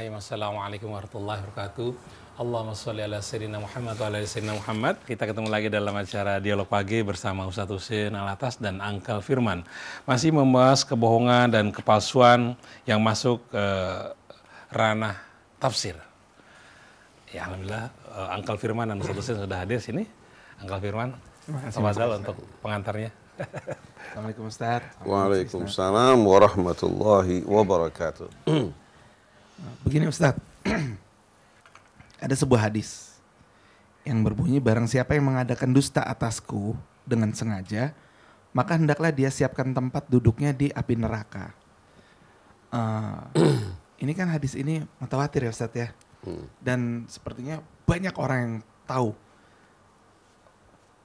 Bismillahirrahmanirrahim. Assalamualaikum warahmatullahi wabarakatuh. Allahumma sholli ala sayyidina Muhammad wa ala sayyidina Muhammad. Kita ketemu lagi dalam acara Dialog Pagi bersama Ustaz Husin Alatas dan Angkel Firman. Masih membahas kebohongan dan kepalsuan yang masuk ke ranah tafsir. Ya Alhamdulillah Angkel eh, Firman dan Ustaz Husin sudah hadir sini. Angkel Firman, kasih untuk pengantarnya. Assalamualaikum Ustaz. Waalaikumsalam warahmatullahi wabarakatuh. Begini Ustadz, ada sebuah hadis yang berbunyi barang siapa yang mengadakan dusta atasku dengan sengaja, maka hendaklah dia siapkan tempat duduknya di api neraka. Uh, ini kan hadis ini mutawatir ya Ustadz ya. Hmm. Dan sepertinya banyak orang yang tahu.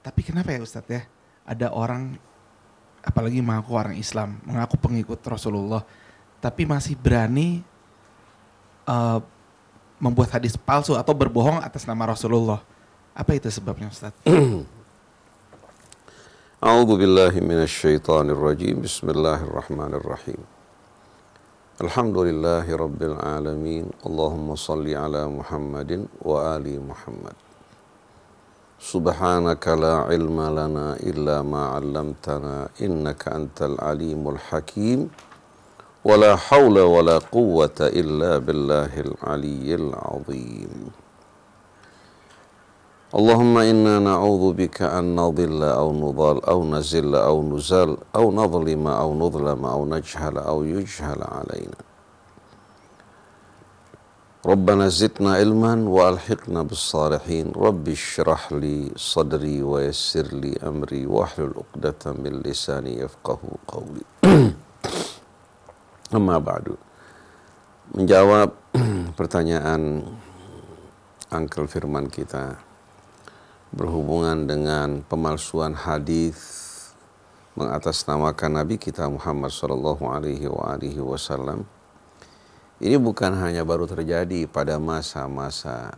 Tapi kenapa ya Ustadz ya? Ada orang, apalagi mengaku orang Islam, mengaku pengikut Rasulullah, tapi masih berani Eh, membuat hadis palsu atau berbohong atas nama Rasulullah. Apa itu sebabnya Ustaz? A'udzu billahi minasyaitonir rajim. Bismillahirrahmanirrahim. Alhamdulillahi rabbil alamin. Allahumma salli ala Muhammadin wa ali Muhammad. Subhanaka la ilma lana illa ma 'allamtana innaka antal alimul hakim. ولا حول ولا قوة إلا بالله العلي العظيم اللهم إنا نعوذ بك أن نضل أو نضال أو نزل أو نزال أو نظلم أو نظلم أو نجهل أو يجهل علينا ربنا زدنا علما وألحقنا بالصالحين رب اشرح لي صدري ويسر لي أمري واحلل عقدة من لساني يفقه قولي Amma ba'du. Menjawab pertanyaan Uncle Firman kita berhubungan dengan pemalsuan hadis mengatasnamakan Nabi kita Muhammad Shallallahu Alaihi Wasallam. Ini bukan hanya baru terjadi pada masa-masa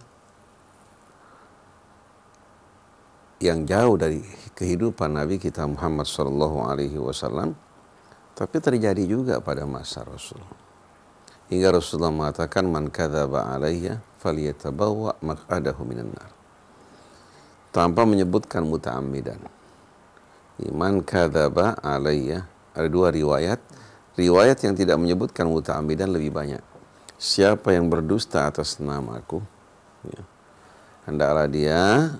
yang jauh dari kehidupan Nabi kita Muhammad Shallallahu Alaihi Wasallam, tapi terjadi juga pada masa Rasul. Hingga Rasulullah mengatakan man kadzaba alayya falyatabawa maq'adahu minan nar. Tanpa menyebutkan muta'ammidan. Man kadzaba alayya ada dua riwayat. Riwayat yang tidak menyebutkan muta'ammidan lebih banyak. Siapa yang berdusta atas namaku? Ya. Hendaklah dia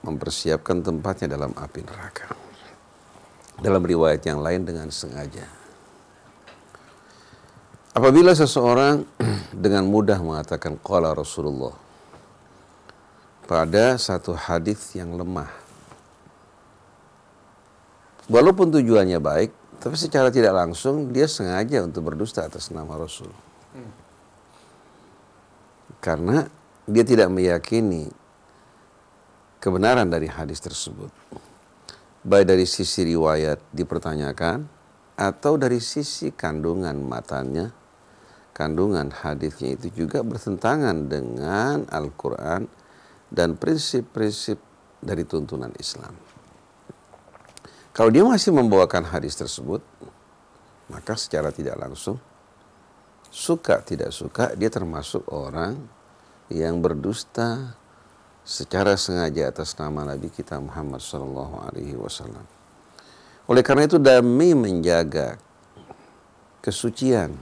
mempersiapkan tempatnya dalam api neraka. Dalam riwayat yang lain dengan sengaja. Apabila seseorang dengan mudah mengatakan qala Rasulullah pada satu hadis yang lemah. Walaupun tujuannya baik, tapi secara tidak langsung dia sengaja untuk berdusta atas nama Rasul. Karena dia tidak meyakini kebenaran dari hadis tersebut. Baik dari sisi riwayat dipertanyakan, atau dari sisi kandungan matanya, kandungan hadisnya itu juga bertentangan dengan Al-Quran dan prinsip-prinsip dari tuntunan Islam. Kalau dia masih membawakan hadis tersebut, maka secara tidak langsung, suka tidak suka, dia termasuk orang yang berdusta secara sengaja atas nama Nabi kita Muhammad SAW. Oleh karena itu demi menjaga kesucian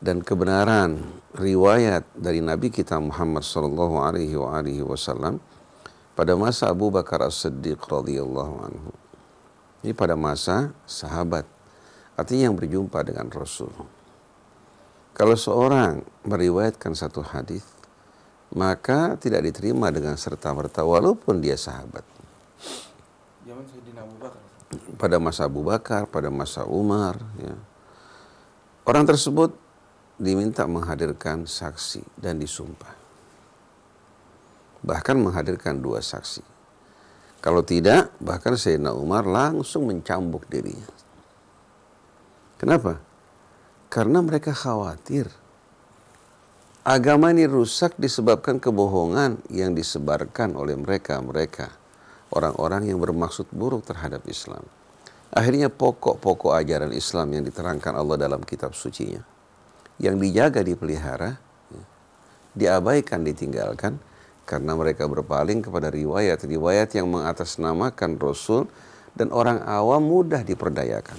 dan kebenaran riwayat dari Nabi kita Muhammad Shallallahu Alaihi Wasallam pada masa Abu Bakar As Siddiq radhiyallahu anhu. Ini pada masa sahabat, artinya yang berjumpa dengan Rasul. Kalau seorang meriwayatkan satu hadis, maka tidak diterima dengan serta merta walaupun dia sahabat. Pada masa Abu Bakar, pada masa Umar, ya. Orang tersebut diminta menghadirkan saksi dan disumpah. Bahkan menghadirkan dua saksi. Kalau tidak, bahkan Sayyidina Umar langsung mencambuk dirinya. Kenapa? Karena mereka khawatir agama ini rusak disebabkan kebohongan yang disebarkan oleh mereka-mereka orang-orang yang bermaksud buruk terhadap Islam. Akhirnya pokok-pokok ajaran Islam yang diterangkan Allah dalam kitab sucinya, yang dijaga, dipelihara, ya, diabaikan, ditinggalkan, karena mereka berpaling kepada riwayat-riwayat yang mengatasnamakan Rasul dan orang awam mudah diperdayakan.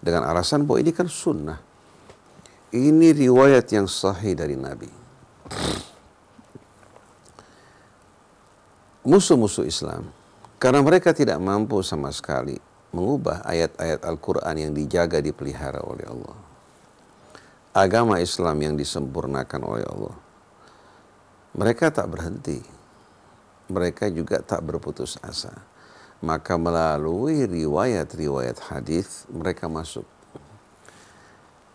Dengan alasan bahwa ini kan sunnah. Ini riwayat yang sahih dari Nabi. musuh-musuh Islam karena mereka tidak mampu sama sekali mengubah ayat-ayat Al-Quran yang dijaga dipelihara oleh Allah. Agama Islam yang disempurnakan oleh Allah. Mereka tak berhenti. Mereka juga tak berputus asa. Maka melalui riwayat-riwayat hadis mereka masuk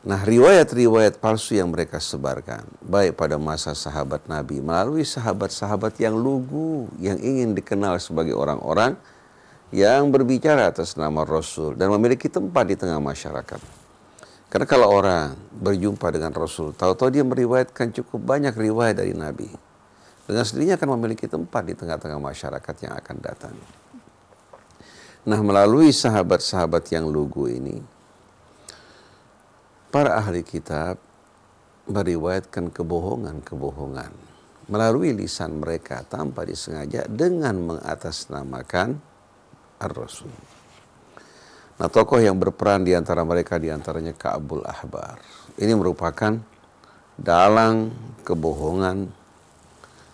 Nah, riwayat-riwayat palsu yang mereka sebarkan, baik pada masa sahabat Nabi, melalui sahabat-sahabat yang lugu, yang ingin dikenal sebagai orang-orang yang berbicara atas nama Rasul dan memiliki tempat di tengah masyarakat. Karena kalau orang berjumpa dengan Rasul, tahu-tahu dia meriwayatkan cukup banyak riwayat dari Nabi. Dengan sendirinya akan memiliki tempat di tengah-tengah masyarakat yang akan datang. Nah, melalui sahabat-sahabat yang lugu ini, Para ahli kitab meriwayatkan kebohongan-kebohongan melalui lisan mereka tanpa disengaja dengan mengatasnamakan Ar-Rasul. Nah tokoh yang berperan di antara mereka diantaranya Ka'bul Ahbar. Ini merupakan dalang kebohongan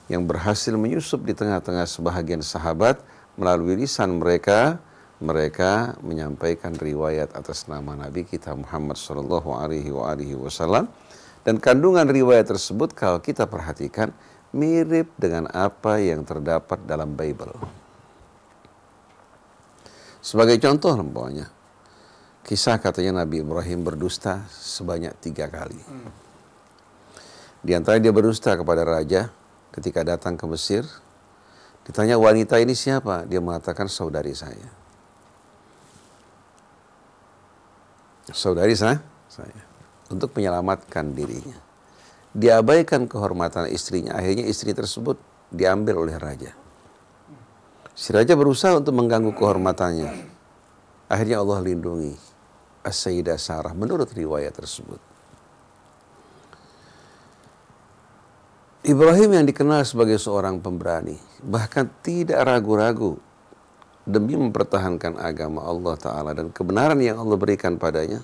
yang berhasil menyusup di tengah-tengah sebahagian sahabat melalui lisan mereka mereka menyampaikan riwayat atas nama Nabi kita Muhammad Shallallahu Alaihi Wasallam dan kandungan riwayat tersebut kalau kita perhatikan mirip dengan apa yang terdapat dalam Bible. Sebagai contoh umpamanya, kisah katanya Nabi Ibrahim berdusta sebanyak tiga kali. Di antara dia berdusta kepada raja ketika datang ke Mesir, ditanya wanita ini siapa? Dia mengatakan saudari saya. saudari saya, untuk menyelamatkan dirinya. Diabaikan kehormatan istrinya, akhirnya istri tersebut diambil oleh raja. Si raja berusaha untuk mengganggu kehormatannya. Akhirnya Allah lindungi As-Sayyidah Sarah menurut riwayat tersebut. Ibrahim yang dikenal sebagai seorang pemberani, bahkan tidak ragu-ragu demi mempertahankan agama Allah Ta'ala dan kebenaran yang Allah berikan padanya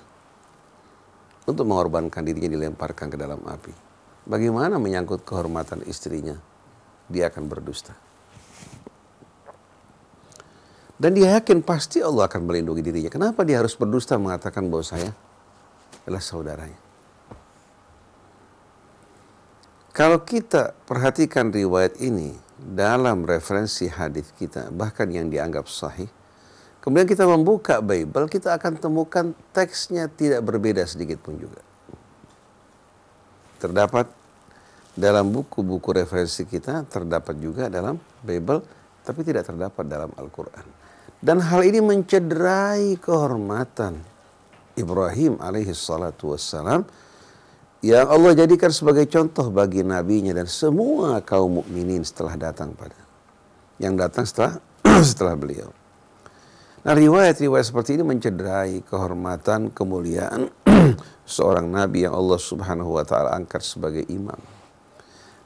untuk mengorbankan dirinya dilemparkan ke dalam api. Bagaimana menyangkut kehormatan istrinya? Dia akan berdusta. Dan dia yakin pasti Allah akan melindungi dirinya. Kenapa dia harus berdusta mengatakan bahwa saya adalah saudaranya? Kalau kita perhatikan riwayat ini, dalam referensi hadis kita, bahkan yang dianggap sahih, kemudian kita membuka Bible, kita akan temukan teksnya tidak berbeda sedikit pun juga. Terdapat dalam buku-buku referensi kita, terdapat juga dalam Bible, tapi tidak terdapat dalam Al-Quran. Dan hal ini mencederai kehormatan Ibrahim alaihi wassalam yang Allah jadikan sebagai contoh bagi nabinya dan semua kaum mukminin setelah datang pada yang datang setelah setelah beliau. Nah riwayat-riwayat seperti ini mencederai kehormatan, kemuliaan seorang nabi yang Allah subhanahu wa ta'ala angkat sebagai imam.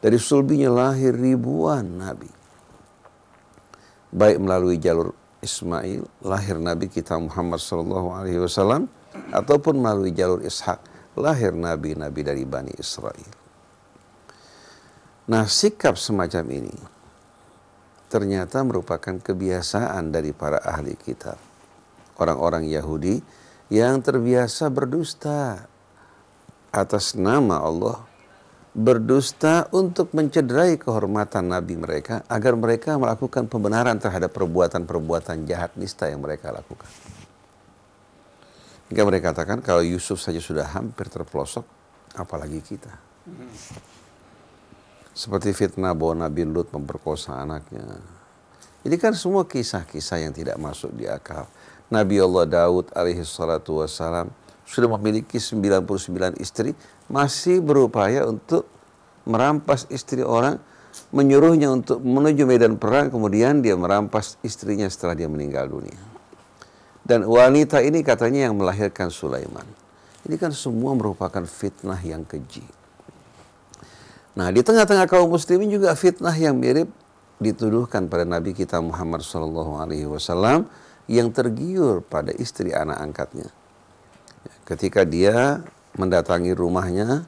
Dari sulbinya lahir ribuan nabi. Baik melalui jalur Ismail, lahir nabi kita Muhammad sallallahu alaihi wasallam, ataupun melalui jalur Ishak lahir nabi-nabi dari Bani Israel. Nah sikap semacam ini ternyata merupakan kebiasaan dari para ahli kitab. Orang-orang Yahudi yang terbiasa berdusta atas nama Allah berdusta untuk mencederai kehormatan Nabi mereka agar mereka melakukan pembenaran terhadap perbuatan-perbuatan jahat nista yang mereka lakukan. Hingga mereka katakan kalau Yusuf saja sudah hampir terpelosok, apalagi kita. Seperti fitnah bahwa Nabi Lut memperkosa anaknya. Ini kan semua kisah-kisah yang tidak masuk di akal. Nabi Allah Daud alaihi salatu wassalam sudah memiliki 99 istri, masih berupaya untuk merampas istri orang, menyuruhnya untuk menuju medan perang, kemudian dia merampas istrinya setelah dia meninggal dunia. Dan wanita ini katanya yang melahirkan Sulaiman. Ini kan semua merupakan fitnah yang keji. Nah, di tengah-tengah kaum muslimin juga fitnah yang mirip dituduhkan pada Nabi kita Muhammad SAW yang tergiur pada istri anak angkatnya. Ketika dia mendatangi rumahnya,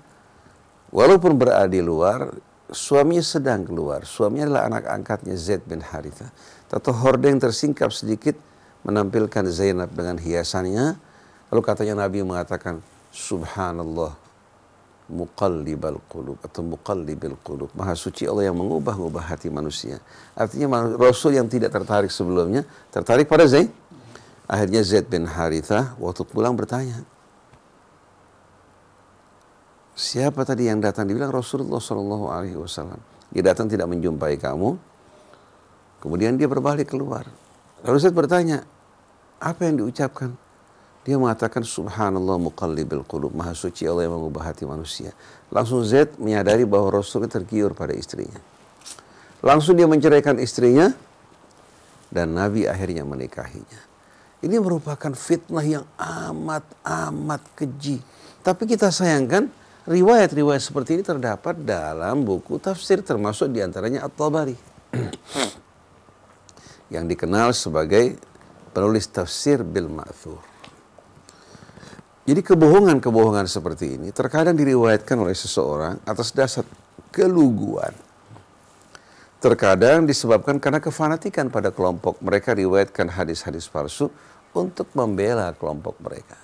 walaupun berada di luar, suaminya sedang keluar. Suaminya adalah anak angkatnya Zaid bin Haritha. Tato hordeng tersingkap sedikit, menampilkan Zainab dengan hiasannya. Lalu katanya Nabi mengatakan, Subhanallah, muqallibal qulub atau muqallibil qulub. Maha suci Allah yang mengubah-ubah hati manusia. Artinya Rasul yang tidak tertarik sebelumnya, tertarik pada Zain. Akhirnya Zaid bin Harithah waktu pulang bertanya, Siapa tadi yang datang? Dibilang Rasulullah Shallallahu Alaihi Wasallam. Dia datang tidak menjumpai kamu. Kemudian dia berbalik keluar. Lalu Zaid bertanya, apa yang diucapkan? Dia mengatakan subhanallah muqallibil qulub, maha suci Allah yang mengubah hati manusia. Langsung Zaid menyadari bahwa Rasul tergiur pada istrinya. Langsung dia menceraikan istrinya dan Nabi akhirnya menikahinya. Ini merupakan fitnah yang amat-amat keji. Tapi kita sayangkan riwayat-riwayat seperti ini terdapat dalam buku tafsir termasuk diantaranya At-Tabari. yang dikenal sebagai penulis tafsir bil ma'thur. Jadi kebohongan-kebohongan seperti ini terkadang diriwayatkan oleh seseorang atas dasar keluguan. Terkadang disebabkan karena kefanatikan pada kelompok mereka riwayatkan hadis-hadis palsu untuk membela kelompok mereka.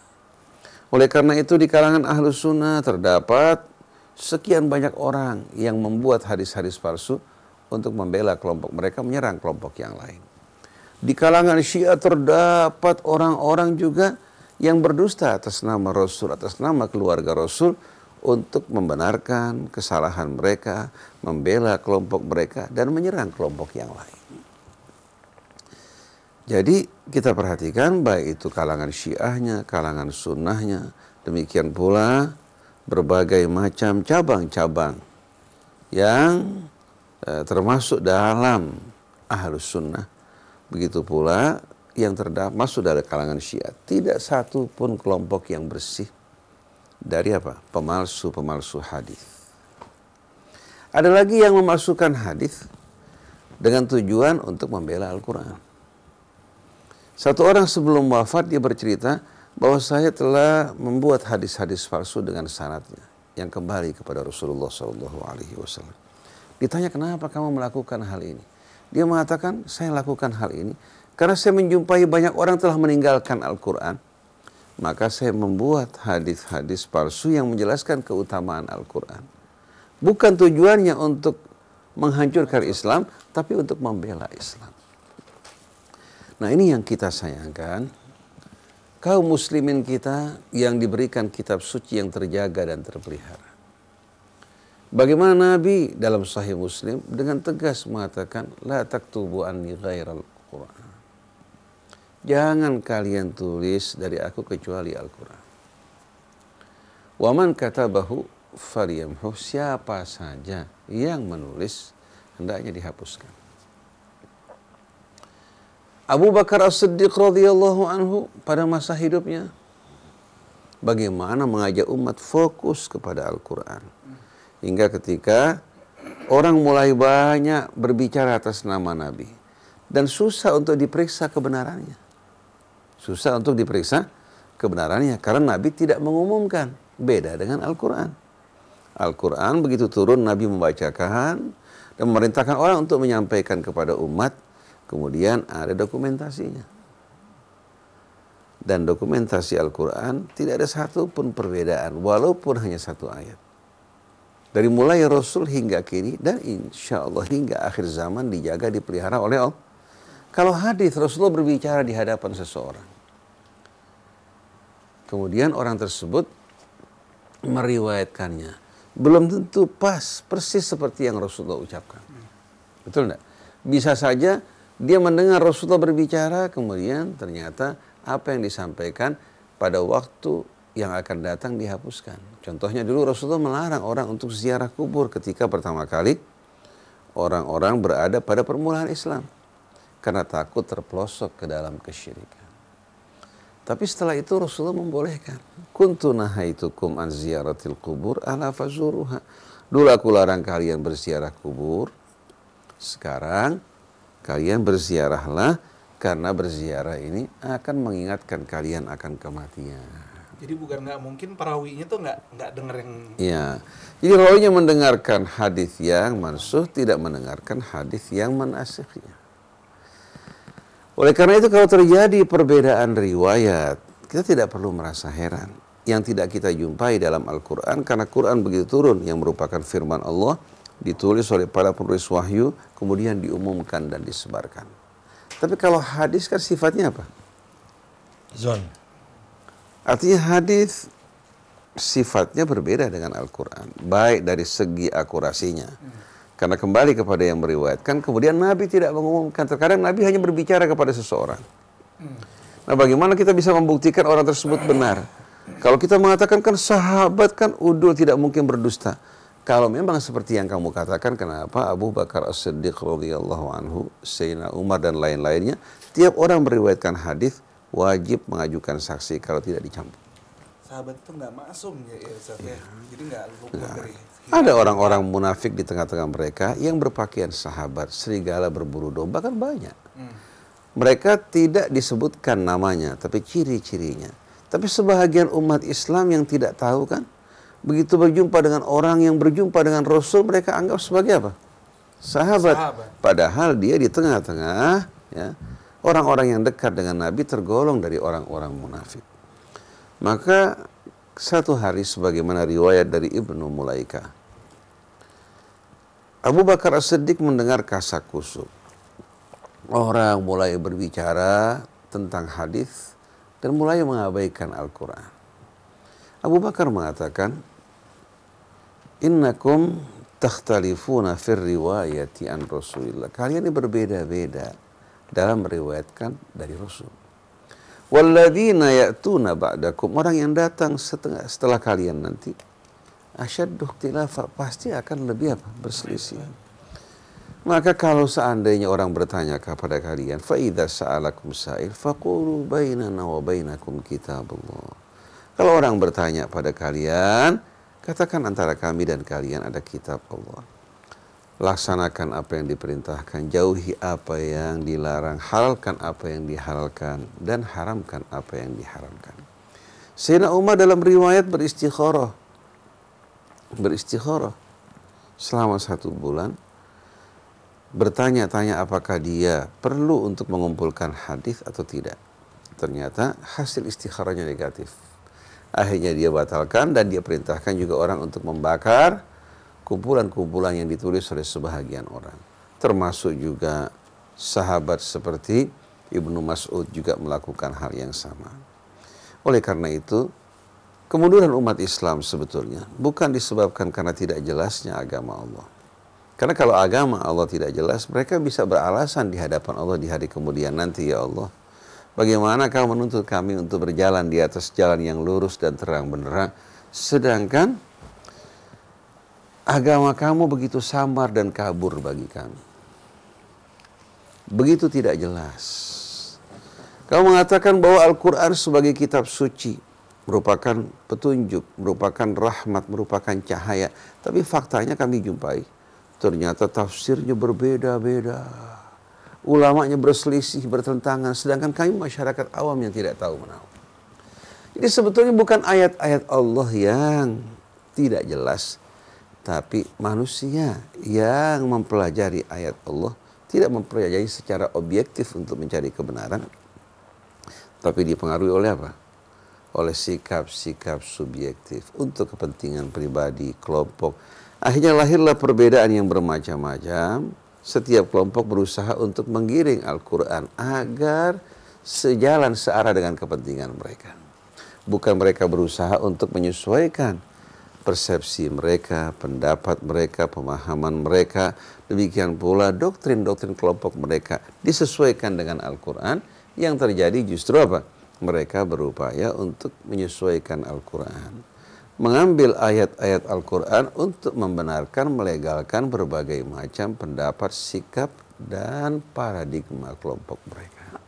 Oleh karena itu di kalangan ahlu sunnah terdapat sekian banyak orang yang membuat hadis-hadis palsu untuk membela kelompok mereka menyerang kelompok yang lain. Di kalangan Syiah terdapat orang-orang juga yang berdusta atas nama Rasul, atas nama keluarga Rasul untuk membenarkan kesalahan mereka, membela kelompok mereka dan menyerang kelompok yang lain. Jadi kita perhatikan baik itu kalangan syiahnya, kalangan sunnahnya, demikian pula berbagai macam cabang-cabang yang eh, termasuk dalam ahlus sunnah Begitu pula yang terdapat masuk dari kalangan Syiah tidak satu pun kelompok yang bersih dari apa? Pemalsu-pemalsu hadis. Ada lagi yang memasukkan hadis dengan tujuan untuk membela Al-Quran. Satu orang sebelum wafat dia bercerita bahwa saya telah membuat hadis-hadis palsu dengan sanatnya yang kembali kepada Rasulullah SAW. Ditanya kenapa kamu melakukan hal ini? Dia mengatakan, saya lakukan hal ini karena saya menjumpai banyak orang telah meninggalkan Al-Quran. Maka saya membuat hadis-hadis palsu yang menjelaskan keutamaan Al-Quran. Bukan tujuannya untuk menghancurkan Islam, tapi untuk membela Islam. Nah ini yang kita sayangkan. Kaum muslimin kita yang diberikan kitab suci yang terjaga dan terpelihara. Bagaimana Nabi dalam Sahih Muslim dengan tegas mengatakan la taktubu anni ghairal Quran. Jangan kalian tulis dari aku kecuali Al-Quran. Waman kata bahu faliyamhu siapa saja yang menulis hendaknya dihapuskan. Abu Bakar As-Siddiq radhiyallahu anhu pada masa hidupnya bagaimana mengajak umat fokus kepada Al-Quran Hingga ketika orang mulai banyak berbicara atas nama Nabi. Dan susah untuk diperiksa kebenarannya. Susah untuk diperiksa kebenarannya. Karena Nabi tidak mengumumkan. Beda dengan Al-Quran. Al-Quran begitu turun Nabi membacakan dan memerintahkan orang untuk menyampaikan kepada umat. Kemudian ada dokumentasinya dan dokumentasi Al-Quran tidak ada satu pun perbedaan walaupun hanya satu ayat. Dari mulai Rasul hingga kini dan insya Allah hingga akhir zaman dijaga dipelihara oleh Allah. Kalau hadis Rasulullah berbicara di hadapan seseorang. Kemudian orang tersebut meriwayatkannya. Belum tentu pas persis seperti yang Rasulullah ucapkan. Betul enggak? Bisa saja dia mendengar Rasulullah berbicara kemudian ternyata apa yang disampaikan pada waktu yang akan datang dihapuskan Contohnya dulu Rasulullah melarang orang untuk ziarah kubur ketika pertama kali orang-orang berada pada permulaan Islam. Karena takut terpelosok ke dalam kesyirikan. Tapi setelah itu Rasulullah membolehkan. Kuntu nahaitukum an ziaratil kubur ala fazuruha. Dulu aku larang kalian berziarah kubur. Sekarang kalian berziarahlah karena berziarah ini akan mengingatkan kalian akan kematian. Jadi bukan nggak mungkin perawinya tuh nggak nggak dengar yang. Iya. Jadi rawinya mendengarkan hadis yang mansuh tidak mendengarkan hadis yang manasiknya. Oleh karena itu kalau terjadi perbedaan riwayat, kita tidak perlu merasa heran. Yang tidak kita jumpai dalam Al-Quran, karena Quran begitu turun yang merupakan firman Allah, ditulis oleh para penulis wahyu, kemudian diumumkan dan disebarkan. Tapi kalau hadis kan sifatnya apa? Zon. Artinya hadis sifatnya berbeda dengan Al-Quran, baik dari segi akurasinya. Karena kembali kepada yang meriwayatkan, kemudian Nabi tidak mengumumkan. Terkadang Nabi hanya berbicara kepada seseorang. Nah bagaimana kita bisa membuktikan orang tersebut benar? Kalau kita mengatakan kan sahabat kan udul tidak mungkin berdusta. Kalau memang seperti yang kamu katakan, kenapa Abu Bakar As-Siddiq radhiyallahu anhu, Sayyidina Umar dan lain-lainnya, tiap orang meriwayatkan hadis wajib mengajukan saksi kalau tidak dicampur. Sahabat itu nggak masum ya ya, ya, ya, jadi nggak luput dari. Ada orang-orang munafik di tengah-tengah mereka yang berpakaian sahabat, serigala berburu domba kan banyak. Hmm. Mereka tidak disebutkan namanya, tapi ciri-cirinya. Tapi sebahagian umat Islam yang tidak tahu kan, begitu berjumpa dengan orang yang berjumpa dengan Rasul, mereka anggap sebagai apa? Sahabat. sahabat. Padahal dia di tengah-tengah ya, orang-orang yang dekat dengan Nabi tergolong dari orang-orang munafik. Maka satu hari sebagaimana riwayat dari Ibnu Mulaika. Abu Bakar As-Siddiq mendengar kasak kusuk. Orang mulai berbicara tentang hadis dan mulai mengabaikan Al-Quran. Abu Bakar mengatakan, Innakum takhtalifuna fir riwayati an Rasulillah. Kalian ini berbeda-beda dalam meriwayatkan dari Rasul. Walladina ya'tuna ba'dakum. Orang yang datang setengah, setelah kalian nanti. Asyadduh tilafa. Pasti akan lebih apa? Berselisih. Maka kalau seandainya orang bertanya kepada kalian, fa'idha sa'alakum sa'il, faqulu bainana wa bainakum kitabullah. Kalau orang bertanya pada kalian, katakan antara kami dan kalian ada kitab Allah laksanakan apa yang diperintahkan, jauhi apa yang dilarang, halalkan apa yang dihalalkan, dan haramkan apa yang diharamkan. Sayyidina Umar dalam riwayat beristikharah, beristikharah selama satu bulan, bertanya-tanya apakah dia perlu untuk mengumpulkan hadis atau tidak. Ternyata hasil istikharahnya negatif. Akhirnya dia batalkan dan dia perintahkan juga orang untuk membakar kumpulan-kumpulan yang ditulis oleh sebahagian orang. Termasuk juga sahabat seperti Ibnu Mas'ud juga melakukan hal yang sama. Oleh karena itu, kemunduran umat Islam sebetulnya bukan disebabkan karena tidak jelasnya agama Allah. Karena kalau agama Allah tidak jelas, mereka bisa beralasan di hadapan Allah di hari kemudian nanti ya Allah. Bagaimana kau menuntut kami untuk berjalan di atas jalan yang lurus dan terang benderang, sedangkan agama kamu begitu samar dan kabur bagi kami. Begitu tidak jelas. Kamu mengatakan bahwa Al-Quran sebagai kitab suci merupakan petunjuk, merupakan rahmat, merupakan cahaya. Tapi faktanya kami jumpai, ternyata tafsirnya berbeda-beda. Ulamanya berselisih, bertentangan, sedangkan kami masyarakat awam yang tidak tahu menahu. Jadi sebetulnya bukan ayat-ayat Allah yang tidak jelas, tapi manusia yang mempelajari ayat Allah tidak mempelajari secara objektif untuk mencari kebenaran, tapi dipengaruhi oleh apa? Oleh sikap-sikap subjektif untuk kepentingan pribadi, kelompok. Akhirnya lahirlah perbedaan yang bermacam-macam. Setiap kelompok berusaha untuk menggiring Al-Quran agar sejalan searah dengan kepentingan mereka. Bukan mereka berusaha untuk menyesuaikan persepsi mereka, pendapat mereka, pemahaman mereka, demikian pula doktrin-doktrin kelompok mereka disesuaikan dengan Al-Quran yang terjadi justru apa? Mereka berupaya untuk menyesuaikan Al-Quran. Mengambil ayat-ayat Al-Quran untuk membenarkan, melegalkan berbagai macam pendapat, sikap, dan paradigma kelompok mereka.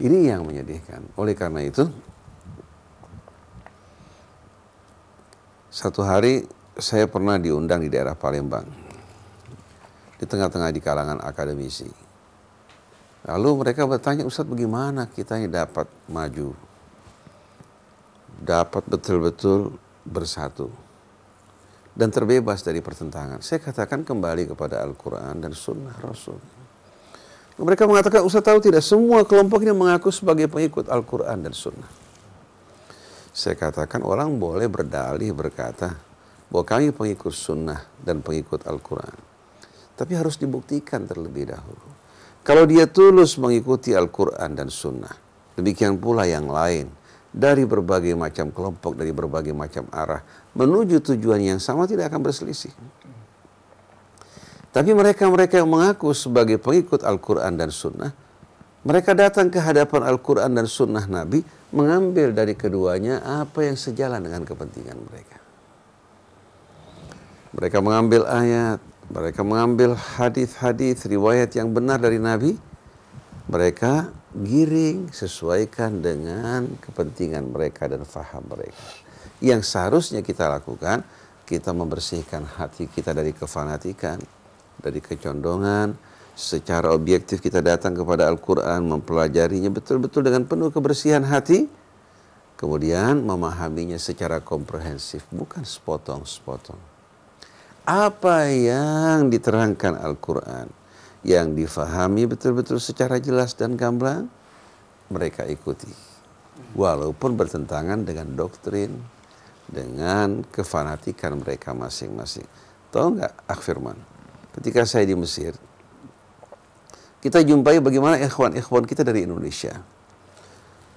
Ini yang menyedihkan. Oleh karena itu, Satu hari saya pernah diundang di daerah Palembang. Di tengah-tengah di kalangan akademisi. Lalu mereka bertanya, Ustadz bagaimana kita ini dapat maju? Dapat betul-betul bersatu dan terbebas dari pertentangan. Saya katakan kembali kepada Al-Quran dan Sunnah Rasul. Mereka mengatakan, Ustaz tahu tidak, semua kelompok ini mengaku sebagai pengikut Al-Quran dan Sunnah. Saya katakan orang boleh berdalih berkata bahwa kami pengikut sunnah dan pengikut Al-Quran. Tapi harus dibuktikan terlebih dahulu. Kalau dia tulus mengikuti Al-Quran dan sunnah. Demikian pula yang lain. Dari berbagai macam kelompok, dari berbagai macam arah. Menuju tujuan yang sama tidak akan berselisih. Tapi mereka-mereka yang mengaku sebagai pengikut Al-Quran dan Sunnah mereka datang ke hadapan Al-Quran dan Sunnah Nabi, mengambil dari keduanya apa yang sejalan dengan kepentingan mereka. Mereka mengambil ayat, mereka mengambil hadis-hadis, riwayat yang benar dari Nabi, mereka giring sesuaikan dengan kepentingan mereka dan faham mereka. Yang seharusnya kita lakukan, kita membersihkan hati kita dari kefanatikan, dari kecondongan, secara objektif kita datang kepada Al-Quran, mempelajarinya betul-betul dengan penuh kebersihan hati, kemudian memahaminya secara komprehensif, bukan sepotong-sepotong. Apa yang diterangkan Al-Quran, yang difahami betul-betul secara jelas dan gamblang, mereka ikuti. Walaupun bertentangan dengan doktrin, dengan kefanatikan mereka masing-masing. Tahu nggak, akhfirman Ketika saya di Mesir, kita jumpai bagaimana ikhwan-ikhwan kita dari Indonesia.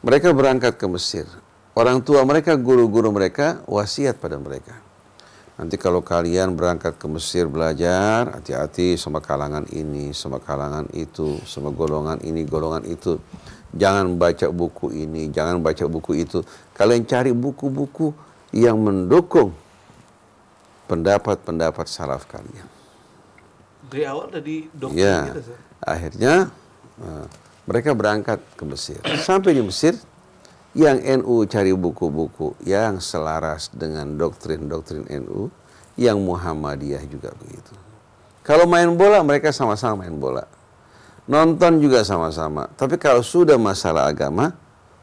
Mereka berangkat ke Mesir. Orang tua mereka, guru-guru mereka wasiat pada mereka. Nanti kalau kalian berangkat ke Mesir belajar, hati-hati sama kalangan ini, sama kalangan itu, sama golongan ini, golongan itu. Jangan baca buku ini, jangan baca buku itu. Kalian cari buku-buku yang mendukung pendapat-pendapat salaf kalian. Dari awal tadi dokter ya. Gitu, Akhirnya eh, mereka berangkat ke Mesir. Sampai di Mesir, yang NU cari buku-buku yang selaras dengan doktrin-doktrin NU, yang Muhammadiyah juga begitu. Kalau main bola, mereka sama-sama main bola. Nonton juga sama-sama. Tapi kalau sudah masalah agama,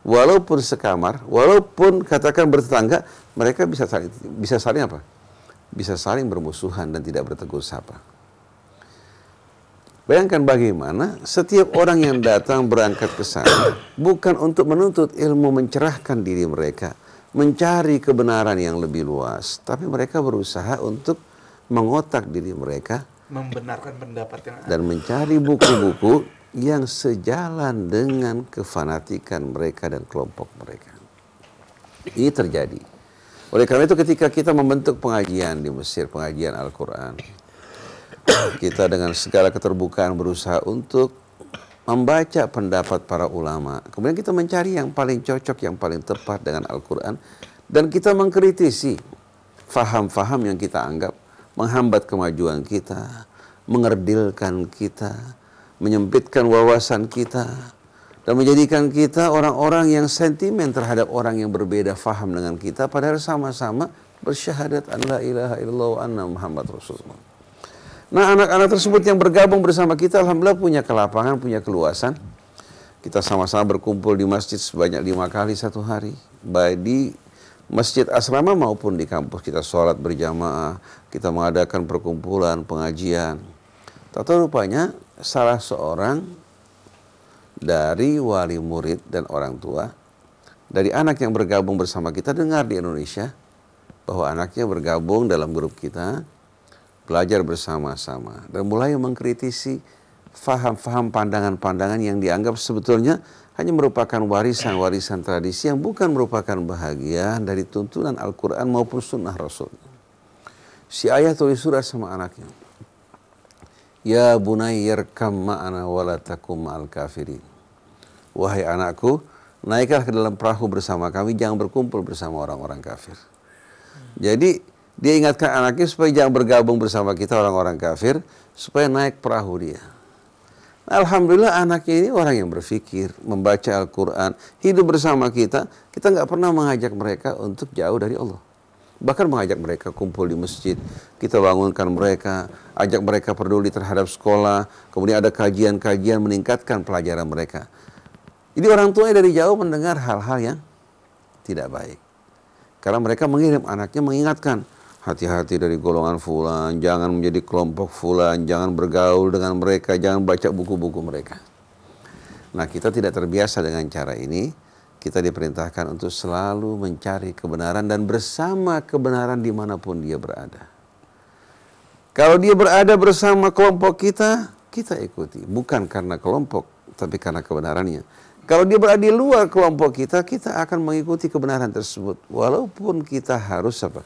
walaupun sekamar, walaupun katakan bertetangga, mereka bisa saling, bisa saling apa? Bisa saling bermusuhan dan tidak bertegur sapa. Bayangkan bagaimana setiap orang yang datang berangkat ke sana bukan untuk menuntut ilmu mencerahkan diri mereka, mencari kebenaran yang lebih luas, tapi mereka berusaha untuk mengotak diri mereka, membenarkan pendapat yang dan mencari buku-buku yang sejalan dengan kefanatikan mereka dan kelompok mereka. Ini terjadi. Oleh karena itu ketika kita membentuk pengajian di Mesir, pengajian Al-Quran, kita dengan segala keterbukaan berusaha untuk membaca pendapat para ulama. Kemudian kita mencari yang paling cocok, yang paling tepat dengan Al-Quran. Dan kita mengkritisi faham-faham yang kita anggap menghambat kemajuan kita, mengerdilkan kita, menyempitkan wawasan kita, dan menjadikan kita orang-orang yang sentimen terhadap orang yang berbeda faham dengan kita, padahal sama-sama bersyahadat an la ilaha illallah wa anna Muhammad Rasulullah. Nah anak-anak tersebut yang bergabung bersama kita Alhamdulillah punya kelapangan, punya keluasan. Kita sama-sama berkumpul di masjid sebanyak lima kali satu hari. Baik di masjid asrama maupun di kampus kita sholat berjamaah. Kita mengadakan perkumpulan, pengajian. Tata rupanya salah seorang dari wali murid dan orang tua dari anak yang bergabung bersama kita dengar di Indonesia bahwa anaknya bergabung dalam grup kita belajar bersama-sama dan mulai mengkritisi faham-faham pandangan-pandangan yang dianggap sebetulnya hanya merupakan warisan-warisan tradisi yang bukan merupakan bahagia dari tuntunan Al-Quran maupun sunnah Rasul. Si ayah tulis surat sama anaknya. Ya bunai yarkam ma'ana wala takum ma'al kafirin. Wahai anakku, naiklah ke dalam perahu bersama kami, jangan berkumpul bersama orang-orang kafir. Jadi dia ingatkan anaknya supaya jangan bergabung bersama kita orang-orang kafir, supaya naik perahu dia. Alhamdulillah anaknya ini orang yang berpikir, membaca Al-Quran, hidup bersama kita. Kita nggak pernah mengajak mereka untuk jauh dari Allah. Bahkan mengajak mereka kumpul di masjid, kita bangunkan mereka, ajak mereka peduli terhadap sekolah, kemudian ada kajian-kajian meningkatkan pelajaran mereka. Jadi orang tuanya dari jauh mendengar hal-hal yang tidak baik. Karena mereka mengirim anaknya mengingatkan, hati-hati dari golongan fulan, jangan menjadi kelompok fulan, jangan bergaul dengan mereka, jangan baca buku-buku mereka. Nah, kita tidak terbiasa dengan cara ini. Kita diperintahkan untuk selalu mencari kebenaran dan bersama kebenaran dimanapun dia berada. Kalau dia berada bersama kelompok kita, kita ikuti. Bukan karena kelompok, tapi karena kebenarannya. Kalau dia berada di luar kelompok kita, kita akan mengikuti kebenaran tersebut. Walaupun kita harus apa?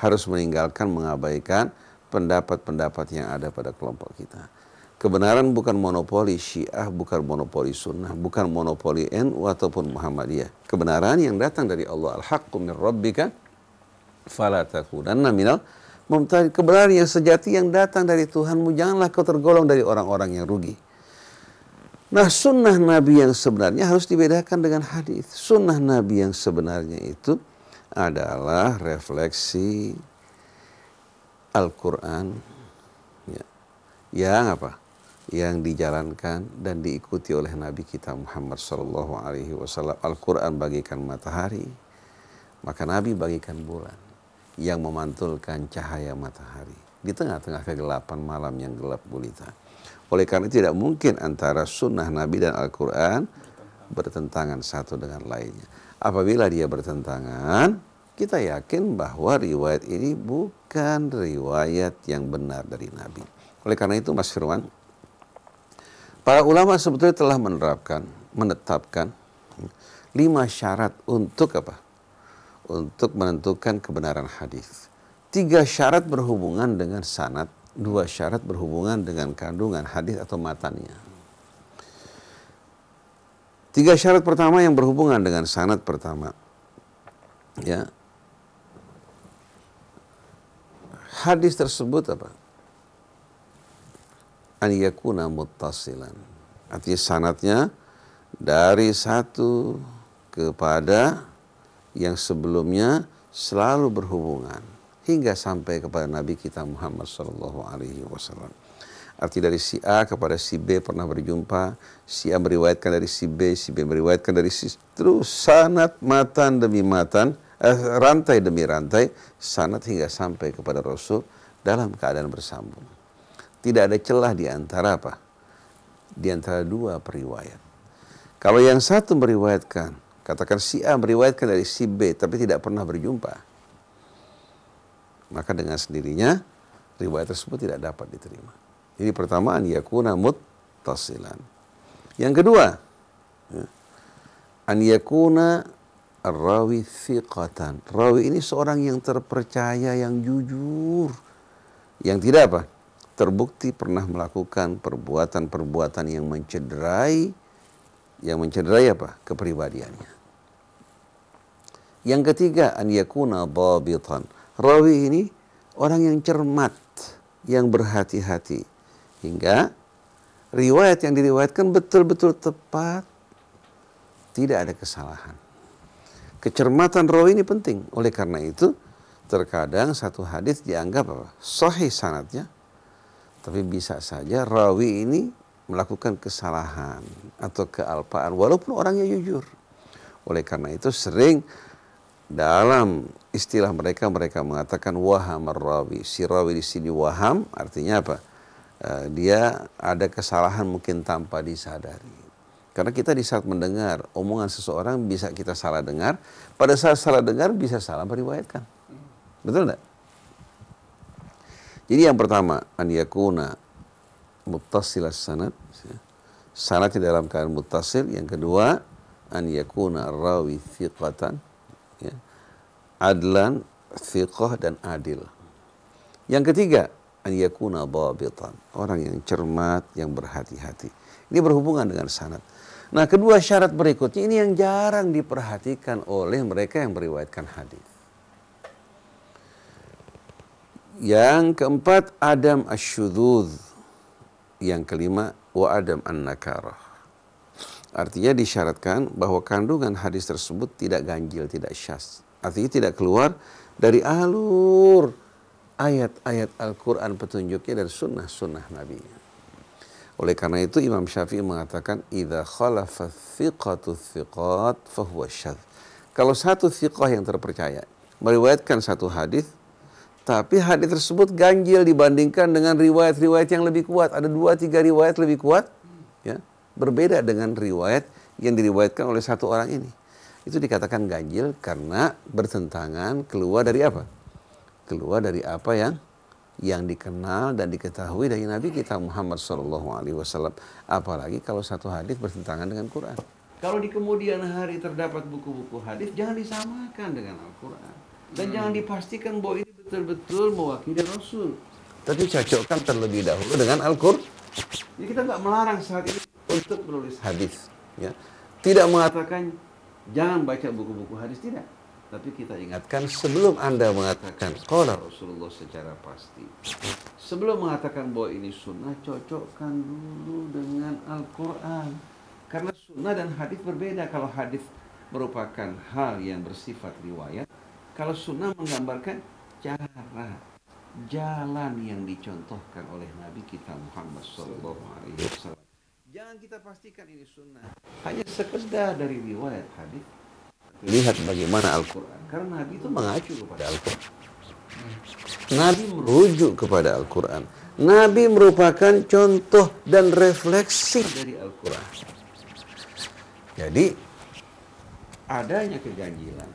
harus meninggalkan mengabaikan pendapat-pendapat yang ada pada kelompok kita. Kebenaran bukan monopoli Syiah, bukan monopoli Sunnah, bukan monopoli NU ataupun Muhammadiyah. Kebenaran yang datang dari Allah al-haqqu min rabbika fala takunanna minal mumtari. Kebenaran yang sejati yang datang dari Tuhanmu janganlah kau tergolong dari orang-orang yang rugi. Nah sunnah Nabi yang sebenarnya harus dibedakan dengan hadis. Sunnah Nabi yang sebenarnya itu adalah refleksi Al-Quran ya, yang apa? yang dijalankan dan diikuti oleh Nabi kita Muhammad Sallallahu Alaihi Wasallam. Al-Quran bagikan matahari, maka Nabi bagikan bulan yang memantulkan cahaya matahari di tengah-tengah kegelapan malam yang gelap gulita. Oleh karena itu tidak mungkin antara sunnah Nabi dan Al-Quran bertentangan satu dengan lainnya. Apabila dia bertentangan, kita yakin bahwa riwayat ini bukan riwayat yang benar dari Nabi. Oleh karena itu Mas Firman, para ulama sebetulnya telah menerapkan, menetapkan lima syarat untuk apa? Untuk menentukan kebenaran hadis. Tiga syarat berhubungan dengan sanat, dua syarat berhubungan dengan kandungan hadis atau matanya. Tiga syarat pertama yang berhubungan dengan sanat pertama. Ya. Hadis tersebut apa? An yakuna muttasilan. Artinya sanatnya dari satu kepada yang sebelumnya selalu berhubungan hingga sampai kepada Nabi kita Muhammad Shallallahu Alaihi Wasallam. Arti dari si A kepada si B pernah berjumpa, si A meriwayatkan dari si B, si B meriwayatkan dari si terus sanat matan demi matan, eh, rantai demi rantai, sanat hingga sampai kepada Rasul dalam keadaan bersambung. Tidak ada celah di antara apa? Di antara dua periwayat. Kalau yang satu meriwayatkan, katakan si A meriwayatkan dari si B tapi tidak pernah berjumpa, maka dengan sendirinya riwayat tersebut tidak dapat diterima. Jadi pertama an yakuna muttasilan. Yang kedua, ya, an yakuna rawi thiqatan. Rawi ini seorang yang terpercaya, yang jujur, yang tidak apa? Terbukti pernah melakukan perbuatan-perbuatan yang mencederai, yang mencederai apa? Kepribadiannya. Yang ketiga, an yakuna babitan. Rawi ini orang yang cermat, yang berhati-hati Hingga riwayat yang diriwayatkan betul-betul tepat, tidak ada kesalahan. Kecermatan roh ini penting. Oleh karena itu, terkadang satu hadis dianggap apa? sahih sanatnya, tapi bisa saja rawi ini melakukan kesalahan atau kealpaan walaupun orangnya jujur. Oleh karena itu sering dalam istilah mereka mereka mengatakan waham rawi. Si rawi di sini waham artinya apa? Eh, dia ada kesalahan mungkin tanpa disadari. Karena kita di saat mendengar omongan seseorang bisa kita salah dengar, pada saat salah dengar bisa salah meriwayatkan. Betul enggak? Jadi yang pertama, an yakuna muttasilas ya. sanad. di dalam keadaan muttasil. Yang kedua, an yakuna rawi thiqatan. Ya. Adlan, thiqah dan adil. Yang ketiga, an yakuna dhabitan, orang yang cermat, yang berhati-hati. Ini berhubungan dengan sanad. Nah, kedua syarat berikutnya ini yang jarang diperhatikan oleh mereka yang meriwayatkan hadis. Yang keempat Adam asyudud. Yang kelima wa Adam an-nakarah. Artinya disyaratkan bahwa kandungan hadis tersebut tidak ganjil, tidak syas. Artinya tidak keluar dari alur ayat-ayat Al-Quran petunjuknya dari sunnah-sunnah Nabi. Oleh karena itu Imam Syafi'i mengatakan idza khalafa thiqatu thiqat fahuwa syadz. Kalau satu thiqah yang terpercaya meriwayatkan satu hadis tapi hadis tersebut ganjil dibandingkan dengan riwayat-riwayat yang lebih kuat. Ada dua tiga riwayat lebih kuat, ya berbeda dengan riwayat yang diriwayatkan oleh satu orang ini. Itu dikatakan ganjil karena bertentangan keluar dari apa? keluar dari apa yang yang dikenal dan diketahui dari Nabi kita Muhammad Shallallahu Alaihi Wasallam. Apalagi kalau satu hadis bertentangan dengan Quran. Kalau di kemudian hari terdapat buku-buku hadis, jangan disamakan dengan Al-Quran dan hmm. jangan dipastikan bahwa ini betul-betul mewakili Rasul. Tapi cocokkan terlebih dahulu dengan Al-Quran. Ya, Jadi kita nggak melarang saat ini untuk menulis hadis. Ya. Tidak mengatakan jangan baca buku-buku hadis tidak. Tapi kita ingatkan sebelum Anda mengatakan Qala Rasulullah secara pasti. Sebelum mengatakan bahwa ini sunnah, cocokkan dulu dengan Al-Quran. Karena sunnah dan hadis berbeda. Kalau hadis merupakan hal yang bersifat riwayat, kalau sunnah menggambarkan cara, jalan yang dicontohkan oleh Nabi kita Muhammad saw Jangan kita pastikan ini sunnah. Hanya sekedar dari riwayat hadis lihat bagaimana Al-Quran karena Nabi itu mengacu kepada Al-Quran Nabi merujuk kepada Al-Quran Nabi merupakan contoh dan refleksi dari Al-Quran jadi adanya keganjilan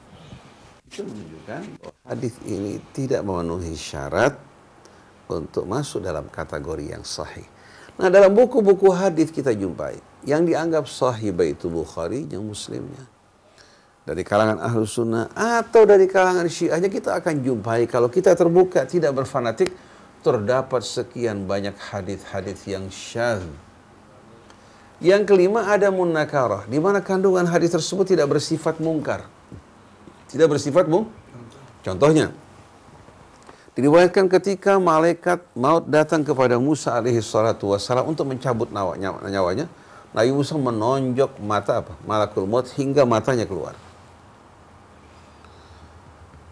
itu menunjukkan hadis ini tidak memenuhi syarat untuk masuk dalam kategori yang sahih Nah dalam buku-buku hadis kita jumpai yang dianggap sahih baik Bukhari yang Muslimnya dari kalangan ahlu sunnah atau dari kalangan syiahnya kita akan jumpai kalau kita terbuka tidak berfanatik terdapat sekian banyak hadis-hadis yang syadz yang kelima ada munakarah di mana kandungan hadis tersebut tidak bersifat mungkar tidak bersifat mung contohnya diriwayatkan ketika malaikat maut datang kepada Musa alaihi salatu wassalam untuk mencabut nawanya, nyawanya Nabi Musa menonjok mata apa? Malakul maut hingga matanya keluar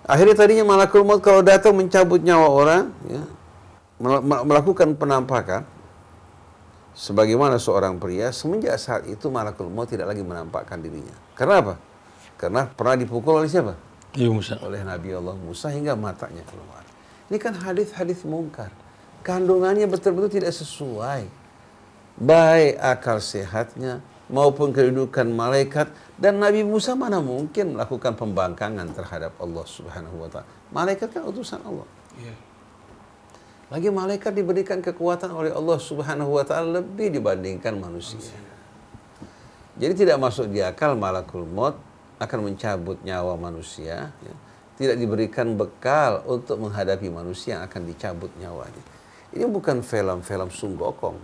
Akhirnya tadinya malakul maut kalau datang mencabut nyawa orang, ya, melakukan penampakan, sebagaimana seorang pria, semenjak saat itu malakul maut tidak lagi menampakkan dirinya. Karena apa? Karena pernah dipukul oleh siapa? Ya, Musa. Oleh Nabi Allah Musa hingga matanya keluar. Ini kan hadis-hadis mungkar. Kandungannya betul-betul tidak sesuai. Baik akal sehatnya, maupun kedudukan malaikat dan Nabi Musa mana mungkin melakukan pembangkangan terhadap Allah Subhanahu wa taala. Malaikat kan utusan Allah. Iya. Lagi malaikat diberikan kekuatan oleh Allah Subhanahu wa taala lebih dibandingkan manusia. Jadi tidak masuk di akal malakul maut akan mencabut nyawa manusia ya. Tidak diberikan bekal untuk menghadapi manusia yang akan dicabut nyawanya. Ini bukan film-film sunggokong.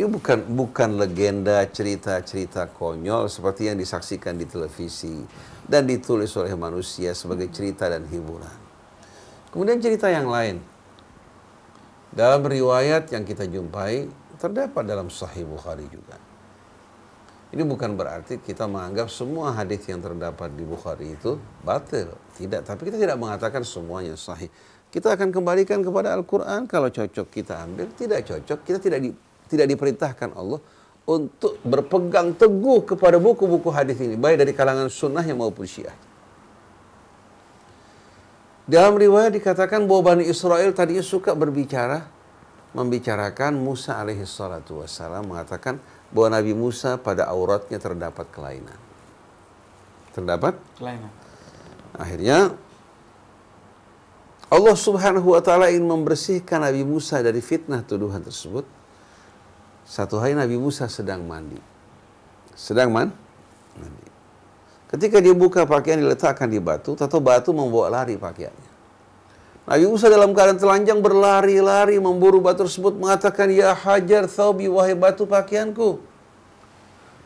Itu bukan bukan legenda cerita-cerita konyol seperti yang disaksikan di televisi dan ditulis oleh manusia sebagai cerita dan hiburan. Kemudian cerita yang lain. Dalam riwayat yang kita jumpai terdapat dalam Sahih Bukhari juga. Ini bukan berarti kita menganggap semua hadis yang terdapat di Bukhari itu batil. Tidak, tapi kita tidak mengatakan semuanya sahih. Kita akan kembalikan kepada Al-Quran, kalau cocok kita ambil, tidak cocok kita tidak di, tidak diperintahkan Allah untuk berpegang teguh kepada buku-buku hadis ini baik dari kalangan yang maupun syiah. Dalam riwayat dikatakan bahwa Bani Israel tadinya suka berbicara membicarakan Musa alaihi salatu wassalam mengatakan bahwa Nabi Musa pada auratnya terdapat kelainan. Terdapat kelainan. Akhirnya Allah Subhanahu wa taala ingin membersihkan Nabi Musa dari fitnah tuduhan tersebut satu hari Nabi Musa sedang mandi. Sedang man? Mandi. Ketika dia buka pakaian diletakkan di batu, tato batu membawa lari pakaiannya. Nabi Musa dalam keadaan telanjang berlari-lari memburu batu tersebut mengatakan, Ya hajar thawbi, wahai batu pakaianku.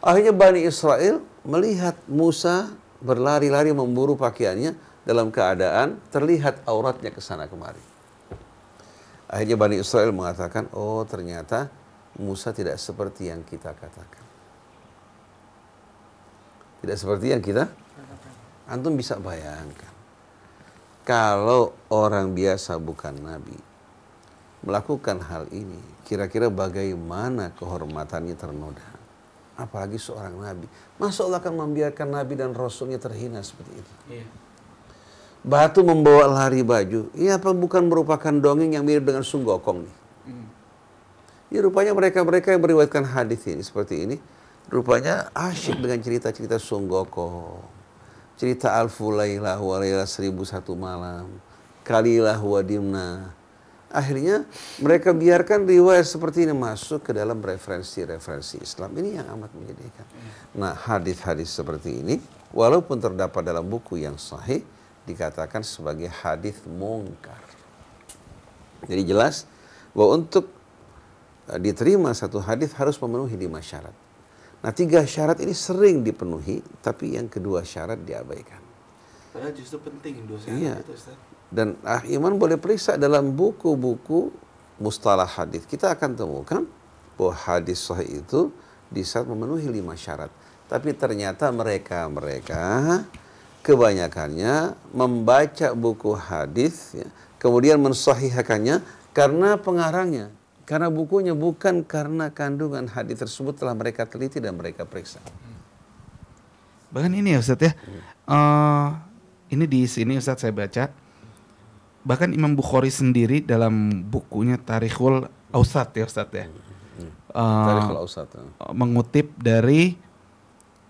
Akhirnya Bani Israel melihat Musa berlari-lari memburu pakaiannya dalam keadaan terlihat auratnya ke sana kemari. Akhirnya Bani Israel mengatakan, oh ternyata Musa tidak seperti yang kita katakan. Tidak seperti yang kita antum bisa bayangkan. Kalau orang biasa bukan nabi melakukan hal ini, kira-kira bagaimana kehormatannya ternoda? Apalagi seorang nabi. Masa Allah akan membiarkan nabi dan rasulnya terhina seperti itu? Iya. Batu membawa lari baju. ini iya, apa bukan merupakan dongeng yang mirip dengan sunggokong nih? Jadi iya, rupanya mereka-mereka yang meriwayatkan hadis ini seperti ini, rupanya asyik dengan cerita-cerita Sunggoko, cerita Al-Fulailah wa Lailah Seribu Satu Malam, Kalilah wa Dimna. Akhirnya mereka biarkan riwayat seperti ini masuk ke dalam referensi-referensi Islam. Ini yang amat menyedihkan. Nah hadis-hadis seperti ini, walaupun terdapat dalam buku yang sahih, dikatakan sebagai hadis mungkar. Jadi jelas bahwa untuk Eh, diterima satu hadis harus memenuhi lima syarat. Nah tiga syarat ini sering dipenuhi, tapi yang kedua syarat diabaikan. Karena justru penting dua syarat iya. itu Ustaz. Dan ah, Iman boleh periksa dalam buku-buku mustalah hadis. Kita akan temukan bahwa hadis sahih itu di saat memenuhi lima syarat. Tapi ternyata mereka-mereka kebanyakannya membaca buku hadis, ya, kemudian mensahihakannya karena pengarangnya karena bukunya bukan karena kandungan hadis tersebut telah mereka teliti dan mereka periksa. Bahkan ini ya Ustaz ya, hmm. uh, ini di sini Ustaz saya baca, bahkan Imam Bukhari sendiri dalam bukunya Tarikhul Ausat ya Ustaz ya, hmm. uh, Tarikhul Ausat, ya. mengutip dari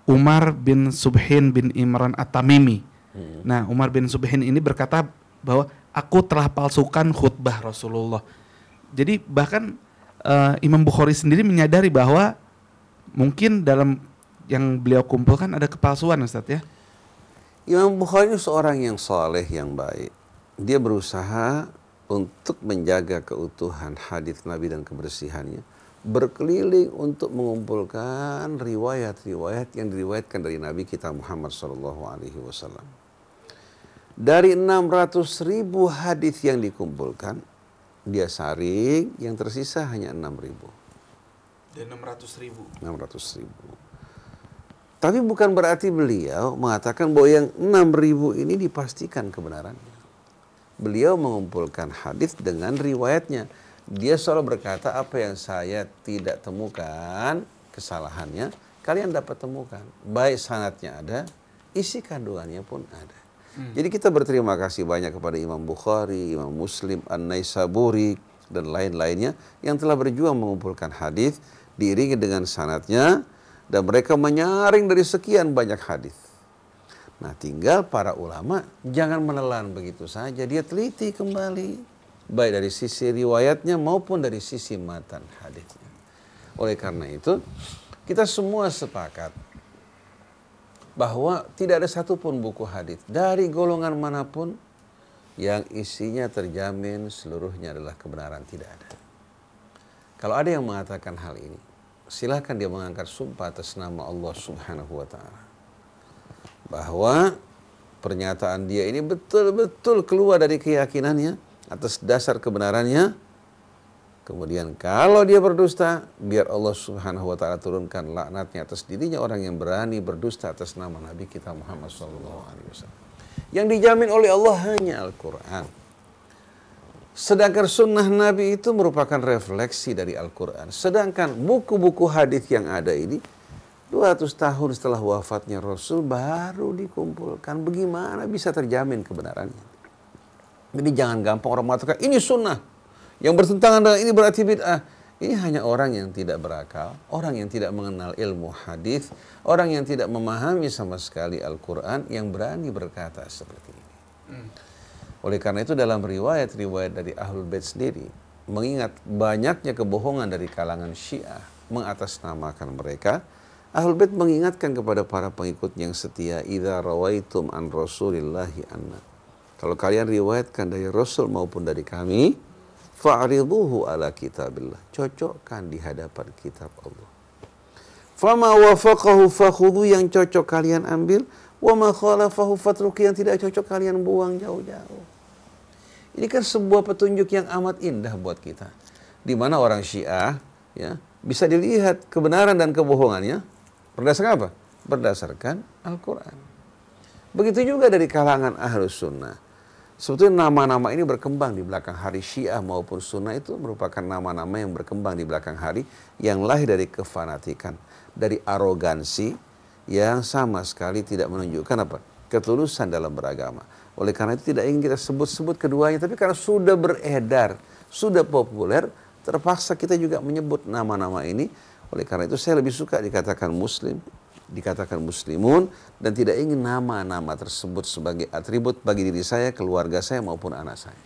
Umar bin Subhin bin Imran At-Tamimi. Hmm. Nah Umar bin Subhin ini berkata bahwa aku telah palsukan khutbah Rasulullah jadi bahkan uh, Imam Bukhari sendiri menyadari bahwa mungkin dalam yang beliau kumpulkan ada kepalsuan Ustaz ya. Imam Bukhari itu seorang yang soleh, yang baik. Dia berusaha untuk menjaga keutuhan hadis Nabi dan kebersihannya. Berkeliling untuk mengumpulkan riwayat-riwayat yang diriwayatkan dari Nabi kita Muhammad Shallallahu Alaihi Wasallam. Dari 600 ribu hadis yang dikumpulkan, dia saring, yang tersisa hanya 6 ribu. Dan 600 ribu? 600 ribu. Tapi bukan berarti beliau mengatakan bahwa yang 6 ribu ini dipastikan kebenarannya. Beliau mengumpulkan hadis dengan riwayatnya. Dia selalu berkata apa yang saya tidak temukan kesalahannya, kalian dapat temukan. Baik sanatnya ada, isi kandungannya pun ada. Hmm. Jadi kita berterima kasih banyak kepada Imam Bukhari, Imam Muslim, An-Naisaburi dan lain-lainnya yang telah berjuang mengumpulkan hadis diiringi dengan sanatnya dan mereka menyaring dari sekian banyak hadis. Nah, tinggal para ulama jangan menelan begitu saja, dia teliti kembali baik dari sisi riwayatnya maupun dari sisi matan hadisnya. Oleh karena itu, kita semua sepakat bahwa tidak ada satupun buku hadis dari golongan manapun yang isinya terjamin seluruhnya adalah kebenaran tidak ada. Kalau ada yang mengatakan hal ini, silahkan dia mengangkat sumpah atas nama Allah Subhanahu wa Ta'ala bahwa pernyataan dia ini betul-betul keluar dari keyakinannya atas dasar kebenarannya Kemudian kalau dia berdusta, biar Allah Subhanahu wa taala turunkan laknatnya atas dirinya orang yang berani berdusta atas nama Nabi kita Muhammad sallallahu alaihi wasallam. Yang dijamin oleh Allah hanya Al-Qur'an. Sedangkan sunnah Nabi itu merupakan refleksi dari Al-Qur'an. Sedangkan buku-buku hadis yang ada ini 200 tahun setelah wafatnya Rasul baru dikumpulkan. Bagaimana bisa terjamin kebenarannya? Jadi jangan gampang orang mengatakan ini sunnah yang bertentangan dengan ini berarti bid'ah. Ini hanya orang yang tidak berakal, orang yang tidak mengenal ilmu hadis, orang yang tidak memahami sama sekali Al-Quran, yang berani berkata seperti ini. Hmm. Oleh karena itu dalam riwayat-riwayat dari Ahlul Bait sendiri, mengingat banyaknya kebohongan dari kalangan Syiah mengatasnamakan mereka, Ahlul Bait mengingatkan kepada para pengikut yang setia, "Idza rawaitum an Rasulillahi anna." Kalau kalian riwayatkan dari Rasul maupun dari kami, fa'riduhu ala kitabillah. Cocokkan di hadapan kitab Allah. Fama wafaqahu fakhudhu yang cocok kalian ambil, wa ma khalafahu fatruki yang tidak cocok kalian buang jauh-jauh. Ini kan sebuah petunjuk yang amat indah buat kita. Di mana orang Syiah ya, bisa dilihat kebenaran dan kebohongannya berdasarkan apa? Berdasarkan Al-Qur'an. Begitu juga dari kalangan Ahlus Sunnah Sebetulnya nama-nama ini berkembang di belakang hari Syiah maupun Sunnah itu merupakan nama-nama yang berkembang di belakang hari yang lahir dari kefanatikan, dari arogansi yang sama sekali tidak menunjukkan apa ketulusan dalam beragama. Oleh karena itu tidak ingin kita sebut-sebut keduanya, tapi karena sudah beredar, sudah populer, terpaksa kita juga menyebut nama-nama ini. Oleh karena itu saya lebih suka dikatakan Muslim, dikatakan Muslimun, dan tidak ingin nama-nama tersebut sebagai atribut bagi diri saya, keluarga saya maupun anak saya.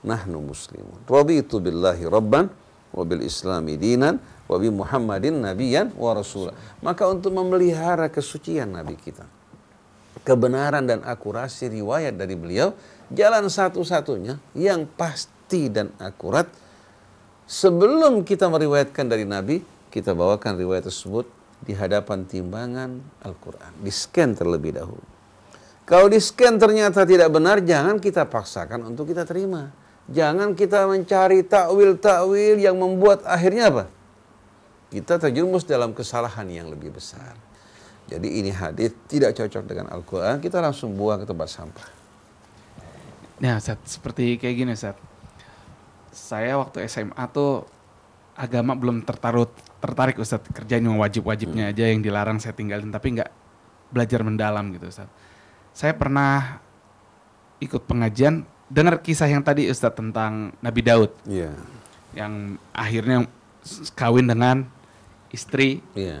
Nahnu muslimun. Raditu billahi rabban wa bil islami dinan wa bi Muhammadin nabiyan wa rasulah. Maka untuk memelihara kesucian nabi kita, kebenaran dan akurasi riwayat dari beliau, jalan satu-satunya yang pasti dan akurat sebelum kita meriwayatkan dari nabi, kita bawakan riwayat tersebut di hadapan timbangan Al-Quran. Di-scan terlebih dahulu. Kalau di-scan ternyata tidak benar, jangan kita paksakan untuk kita terima. Jangan kita mencari takwil-takwil yang membuat akhirnya apa? Kita terjerumus dalam kesalahan yang lebih besar. Jadi ini hadis tidak cocok dengan Al-Quran, kita langsung buang ke tempat sampah. Nah, Seth, seperti kayak gini Seth. Saya waktu SMA tuh agama belum tertarut tertarik Ustadz kerjain yang wajib-wajibnya hmm. aja yang dilarang saya tinggalin tapi nggak belajar mendalam gitu Ustadz. Saya pernah ikut pengajian dengar kisah yang tadi Ustadz tentang Nabi Daud. Yeah. Yang akhirnya kawin dengan istri yeah. Iya.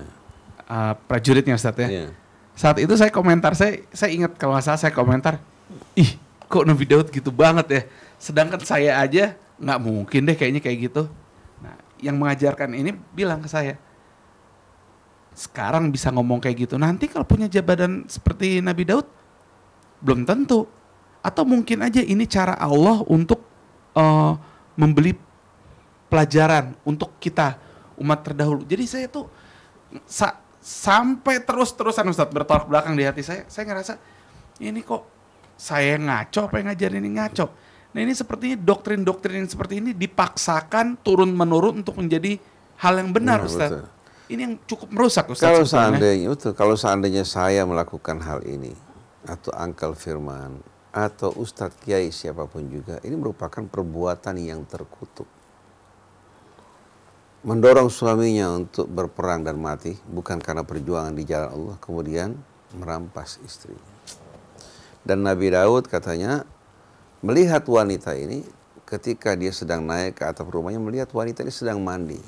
uh, prajuritnya Ustadz ya. Yeah. Saat itu saya komentar saya saya ingat kalau nggak salah saya komentar ih kok Nabi Daud gitu banget ya. Sedangkan saya aja nggak mungkin deh kayaknya kayak gitu yang mengajarkan ini bilang ke saya, sekarang bisa ngomong kayak gitu. Nanti kalau punya jabatan seperti Nabi Daud, belum tentu. Atau mungkin aja ini cara Allah untuk uh, membeli pelajaran untuk kita umat terdahulu. Jadi saya tuh sa sampai terus-terusan Ustadz bertolak belakang di hati saya. Saya ngerasa ini kok saya ngaco apa yang ngajarin ini ngaco Nah ini sepertinya doktrin-doktrin yang seperti ini dipaksakan turun-menurun untuk menjadi hal yang benar, benar Ustaz. Ini yang cukup merusak Ustaz. Kalau seandainya, betul, kalau seandainya saya melakukan hal ini, atau Angkel Firman, atau Ustadz Kiai siapapun juga, ini merupakan perbuatan yang terkutuk. Mendorong suaminya untuk berperang dan mati, bukan karena perjuangan di jalan Allah, kemudian merampas istrinya. Dan Nabi Daud katanya, melihat wanita ini ketika dia sedang naik ke atap rumahnya melihat wanita ini sedang mandi.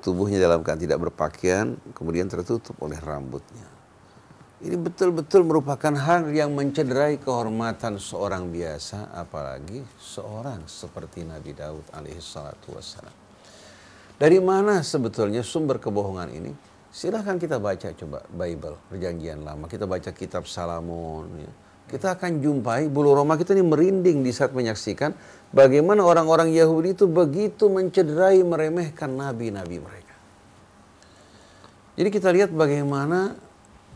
Tubuhnya dalam keadaan tidak berpakaian, kemudian tertutup oleh rambutnya. Ini betul-betul merupakan hal yang mencederai kehormatan seorang biasa, apalagi seorang seperti Nabi Daud alaihi wassalam. Dari mana sebetulnya sumber kebohongan ini? Silahkan kita baca coba Bible, perjanjian lama. Kita baca kitab Salamon, ya kita akan jumpai bulu roma kita ini merinding di saat menyaksikan bagaimana orang-orang Yahudi itu begitu mencederai meremehkan nabi-nabi mereka. Jadi kita lihat bagaimana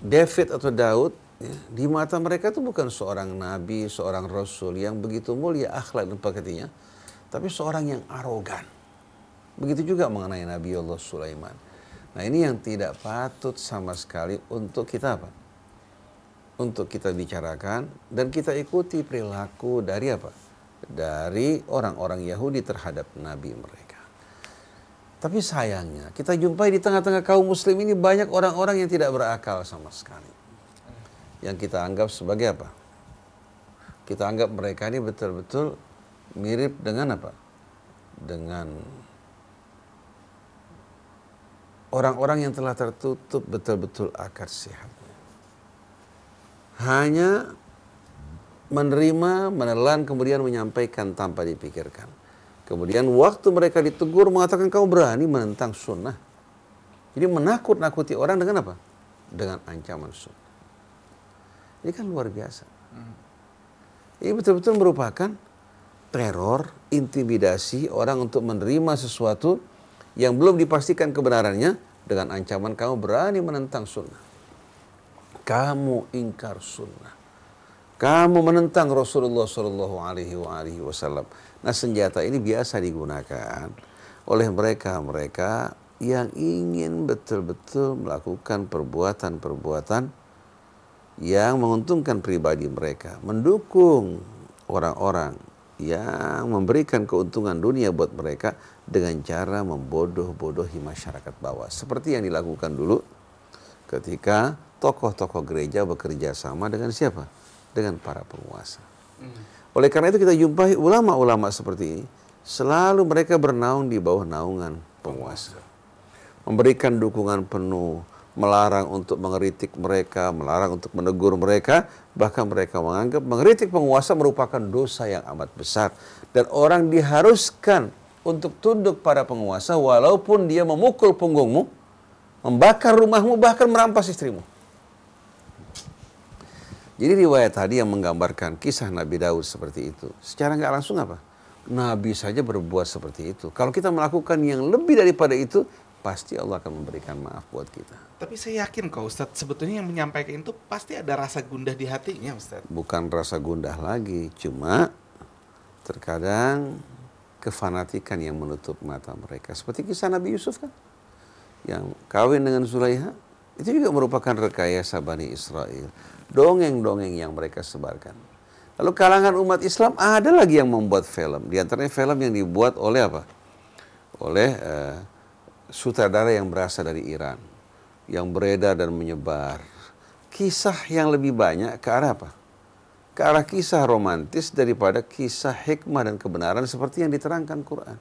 David atau Daud ya, di mata mereka itu bukan seorang nabi, seorang rasul yang begitu mulia akhlak dan paketinya, tapi seorang yang arogan. Begitu juga mengenai Nabi Allah Sulaiman. Nah ini yang tidak patut sama sekali untuk kita apa? untuk kita bicarakan dan kita ikuti perilaku dari apa? Dari orang-orang Yahudi terhadap nabi mereka. Tapi sayangnya kita jumpai di tengah-tengah kaum muslim ini banyak orang-orang yang tidak berakal sama sekali. Yang kita anggap sebagai apa? Kita anggap mereka ini betul-betul mirip dengan apa? Dengan orang-orang yang telah tertutup betul-betul akar sehat hanya menerima, menelan, kemudian menyampaikan tanpa dipikirkan. Kemudian waktu mereka ditegur mengatakan kamu berani menentang sunnah. Jadi menakut-nakuti orang dengan apa? Dengan ancaman sunnah. Ini kan luar biasa. Ini betul-betul merupakan teror, intimidasi orang untuk menerima sesuatu yang belum dipastikan kebenarannya dengan ancaman kamu berani menentang sunnah kamu ingkar sunnah. Kamu menentang Rasulullah Shallallahu Alaihi Wasallam. Nah senjata ini biasa digunakan oleh mereka-mereka yang ingin betul-betul melakukan perbuatan-perbuatan yang menguntungkan pribadi mereka, mendukung orang-orang yang memberikan keuntungan dunia buat mereka dengan cara membodoh-bodohi masyarakat bawah. Seperti yang dilakukan dulu ketika tokoh-tokoh gereja bekerja sama dengan siapa? Dengan para penguasa. Hmm. Oleh karena itu kita jumpai ulama-ulama seperti ini, selalu mereka bernaung di bawah naungan penguasa. Memberikan dukungan penuh, melarang untuk mengeritik mereka, melarang untuk menegur mereka, bahkan mereka menganggap mengeritik penguasa merupakan dosa yang amat besar. Dan orang diharuskan untuk tunduk pada penguasa walaupun dia memukul punggungmu, membakar rumahmu, bahkan merampas istrimu. Jadi riwayat tadi yang menggambarkan kisah Nabi Daud seperti itu. Secara nggak langsung apa? Nabi saja berbuat seperti itu. Kalau kita melakukan yang lebih daripada itu, pasti Allah akan memberikan maaf buat kita. Tapi saya yakin kok Ustadz, sebetulnya yang menyampaikan itu pasti ada rasa gundah di hatinya Ustadz. Bukan rasa gundah lagi, cuma terkadang kefanatikan yang menutup mata mereka. Seperti kisah Nabi Yusuf kan, yang kawin dengan Zulaiha, itu juga merupakan rekayasa Bani Israel dongeng-dongeng yang mereka sebarkan. Lalu kalangan umat Islam ada lagi yang membuat film. Di antaranya film yang dibuat oleh apa? Oleh uh, sutradara yang berasal dari Iran, yang beredar dan menyebar. Kisah yang lebih banyak ke arah apa? Ke arah kisah romantis daripada kisah hikmah dan kebenaran seperti yang diterangkan Quran.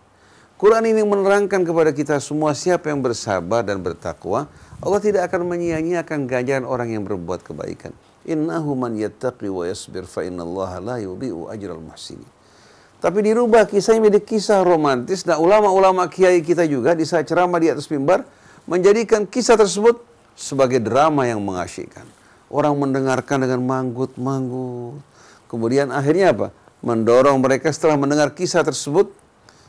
Quran ini menerangkan kepada kita semua siapa yang bersabar dan bertakwa, Allah tidak akan menyia-nyiakan ganjaran orang yang berbuat kebaikan. Innahu man yattaqi wa yasbir fa innallaha la yudhi'u ajral muhsinin. Tapi dirubah kisahnya menjadi kisah romantis dan ulama-ulama kiai kita juga di saat ceramah di atas mimbar menjadikan kisah tersebut sebagai drama yang mengasyikkan. Orang mendengarkan dengan manggut-manggut. Kemudian akhirnya apa? Mendorong mereka setelah mendengar kisah tersebut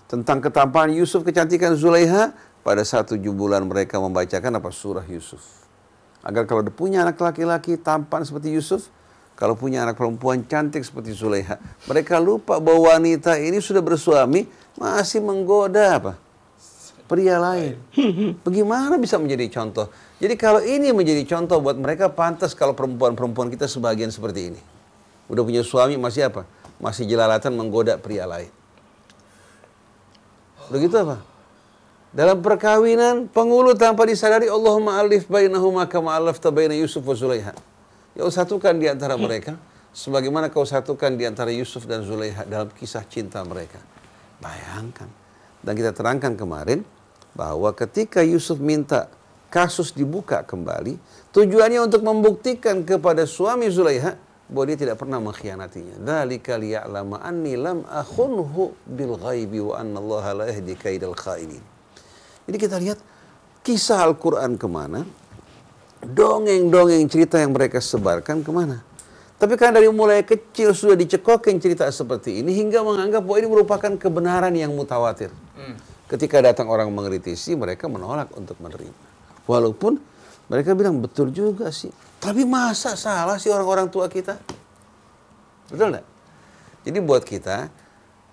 tentang ketampanan Yusuf, kecantikan Zulaiha, pada satu tujuh mereka membacakan apa surah Yusuf. Agar kalau punya anak laki-laki tampan seperti Yusuf, kalau punya anak perempuan cantik seperti Zuleha, mereka lupa bahwa wanita ini sudah bersuami masih menggoda apa? pria lain. Bagaimana bisa menjadi contoh? Jadi kalau ini menjadi contoh buat mereka pantas kalau perempuan-perempuan kita sebagian seperti ini. Udah punya suami masih apa? Masih jelalatan menggoda pria lain. Begitu apa? Dalam perkawinan, pengulu tanpa disadari Allahumma alif bainahuma kama alafta baina Yusuf wa Zulaiha. Ya satukan di antara mereka sebagaimana kau satukan di antara Yusuf dan Zulaiha dalam kisah cinta mereka. Bayangkan. Dan kita terangkan kemarin bahwa ketika Yusuf minta kasus dibuka kembali, tujuannya untuk membuktikan kepada suami Zulaiha bahwa dia tidak pernah mengkhianatinya. Dzalika liya'lama anni lam akhunhu bil ghaibi wa anna Allah la yahdi kaidal khainin. Jadi kita lihat kisah Al-Quran kemana, dongeng-dongeng cerita yang mereka sebarkan kemana. Tapi kan dari mulai kecil sudah dicekokin cerita seperti ini hingga menganggap bahwa ini merupakan kebenaran yang mutawatir. Hmm. Ketika datang orang mengkritisi, mereka menolak untuk menerima. Walaupun mereka bilang betul juga sih. Tapi masa salah sih orang-orang tua kita? Betul enggak? Jadi buat kita,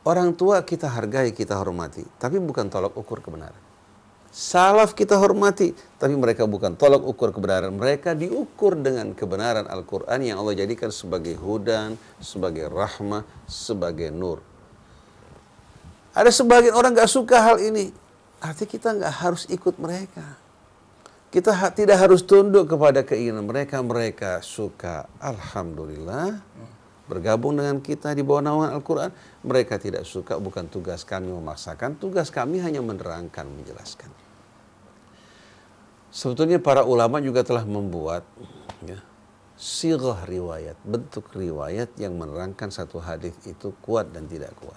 orang tua kita hargai, kita hormati. Tapi bukan tolak ukur kebenaran. Salaf kita hormati, tapi mereka bukan tolak ukur kebenaran. Mereka diukur dengan kebenaran Al-Quran yang Allah jadikan sebagai hudan, sebagai rahmah, sebagai nur. Ada sebagian orang gak suka hal ini. Artinya kita gak harus ikut mereka. Kita ha tidak harus tunduk kepada keinginan mereka. Mereka suka. Alhamdulillah. Bergabung dengan kita di bawah naungan Al-Quran. Mereka tidak suka bukan tugas kami memaksakan. Tugas kami hanya menerangkan, menjelaskan. Sebetulnya para ulama juga telah membuat ya, sirah riwayat, bentuk riwayat yang menerangkan satu hadis itu kuat dan tidak kuat.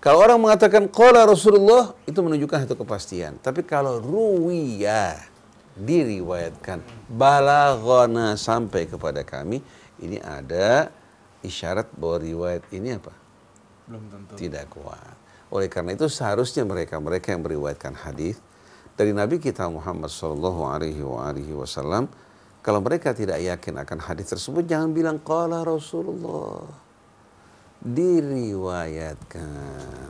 Kalau orang mengatakan kola Rasulullah itu menunjukkan satu kepastian. Tapi kalau ruwiyah diriwayatkan balaghana sampai kepada kami ini ada isyarat bahwa riwayat ini apa? Belum tentu. Tidak kuat. Oleh karena itu seharusnya mereka-mereka yang meriwayatkan hadis dari Nabi kita Muhammad Shallallahu Alaihi Wasallam kalau mereka tidak yakin akan hadis tersebut jangan bilang kalau Rasulullah diriwayatkan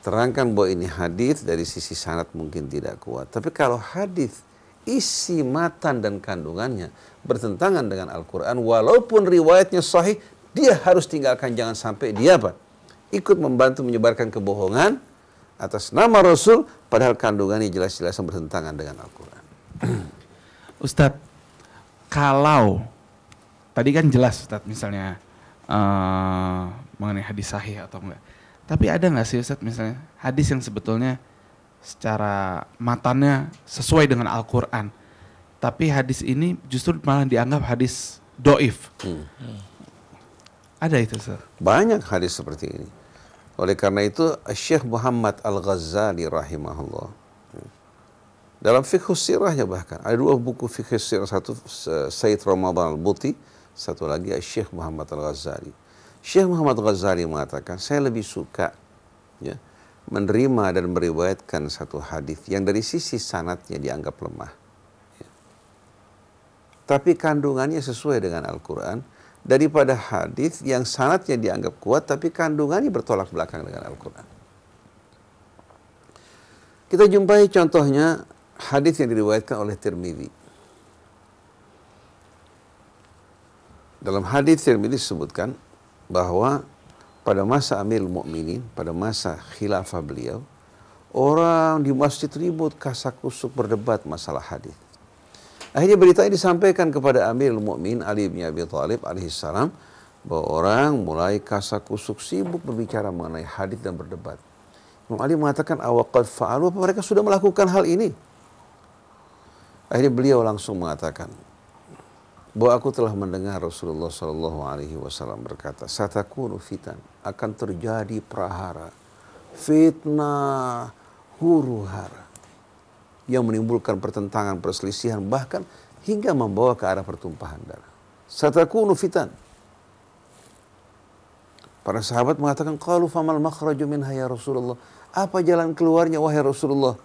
terangkan bahwa ini hadis dari sisi sanad mungkin tidak kuat tapi kalau hadis isi matan dan kandungannya bertentangan dengan Al-Quran walaupun riwayatnya sahih dia harus tinggalkan jangan sampai dia apa ikut membantu menyebarkan kebohongan atas nama Rasul padahal kandungannya jelas-jelas bertentangan dengan Al-Quran. Ustadz, kalau tadi kan jelas Ustadz misalnya uh, mengenai hadis sahih atau enggak. Tapi ada nggak sih Ustadz misalnya hadis yang sebetulnya secara matanya sesuai dengan Al-Quran. Tapi hadis ini justru malah dianggap hadis doif. Hmm. Ada itu sir? Banyak hadis seperti ini. Oleh karena itu Syekh Muhammad Al-Ghazali rahimahullah dalam fikih sirahnya bahkan ada dua buku fikih sirah satu eh, Said Ramadan Al-Buti satu lagi Syekh Muhammad Al-Ghazali Syekh Muhammad Al-Ghazali mengatakan saya lebih suka ya menerima dan meriwayatkan satu hadis yang dari sisi sanatnya dianggap lemah ya. tapi kandungannya sesuai dengan Al-Quran daripada hadis yang sanatnya dianggap kuat tapi kandungannya bertolak belakang dengan Al-Quran. Kita jumpai contohnya hadis yang diriwayatkan oleh Tirmidzi. Dalam hadis Tirmidzi disebutkan bahwa pada masa Amir Mukminin, pada masa khilafah beliau, orang di masjid ribut, kasak kusuk berdebat masalah hadis. Akhirnya berita ini disampaikan kepada Amirul Mukmin Ali bin Abi Thalib alaihissalam bahwa orang mulai kasak kusuk sibuk berbicara mengenai hadis dan berdebat. Imam Ali mengatakan awaqad fa'alu apa mereka sudah melakukan hal ini? Akhirnya beliau langsung mengatakan bahwa aku telah mendengar Rasulullah Shallallahu Alaihi Wasallam berkata, "Satakunu fitan akan terjadi prahara, fitnah, huru hara." yang menimbulkan pertentangan, perselisihan, bahkan hingga membawa ke arah pertumpahan darah. Satakunu fitan. Para sahabat mengatakan, Qalu famal makhraju minha ya Rasulullah. Apa jalan keluarnya wahai Rasulullah?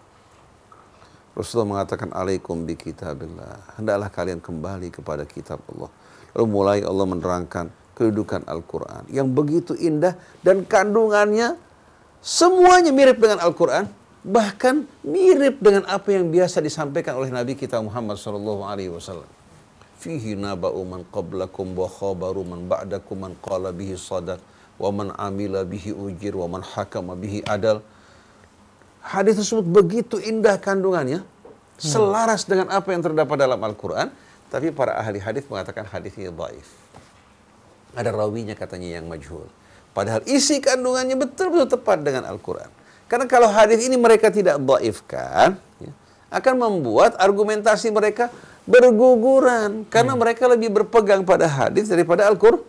Rasulullah mengatakan, Alaikum bi kitabillah. Hendaklah kalian kembali kepada kitab Allah. Lalu mulai Allah menerangkan kedudukan Al-Quran. Yang begitu indah dan kandungannya semuanya mirip dengan Al-Quran bahkan mirip dengan apa yang biasa disampaikan oleh Nabi kita Muhammad Shallallahu Alaihi Wasallam. Fihi naba'u man qabla wa khabaru man ba'dakum man qala bihi sadaq wa man amila bihi ujir wa man hakama bihi adal. Hadis tersebut begitu indah kandungannya, hmm. selaras dengan apa yang terdapat dalam Al-Quran, tapi para ahli hadis mengatakan hadisnya baif Ada rawinya katanya yang majhul. Padahal isi kandungannya betul-betul tepat dengan Al-Quran. Karena kalau hadis ini mereka tidak doifkan, ya, akan membuat argumentasi mereka berguguran karena hmm. mereka lebih berpegang pada hadis daripada Al-Qur'an.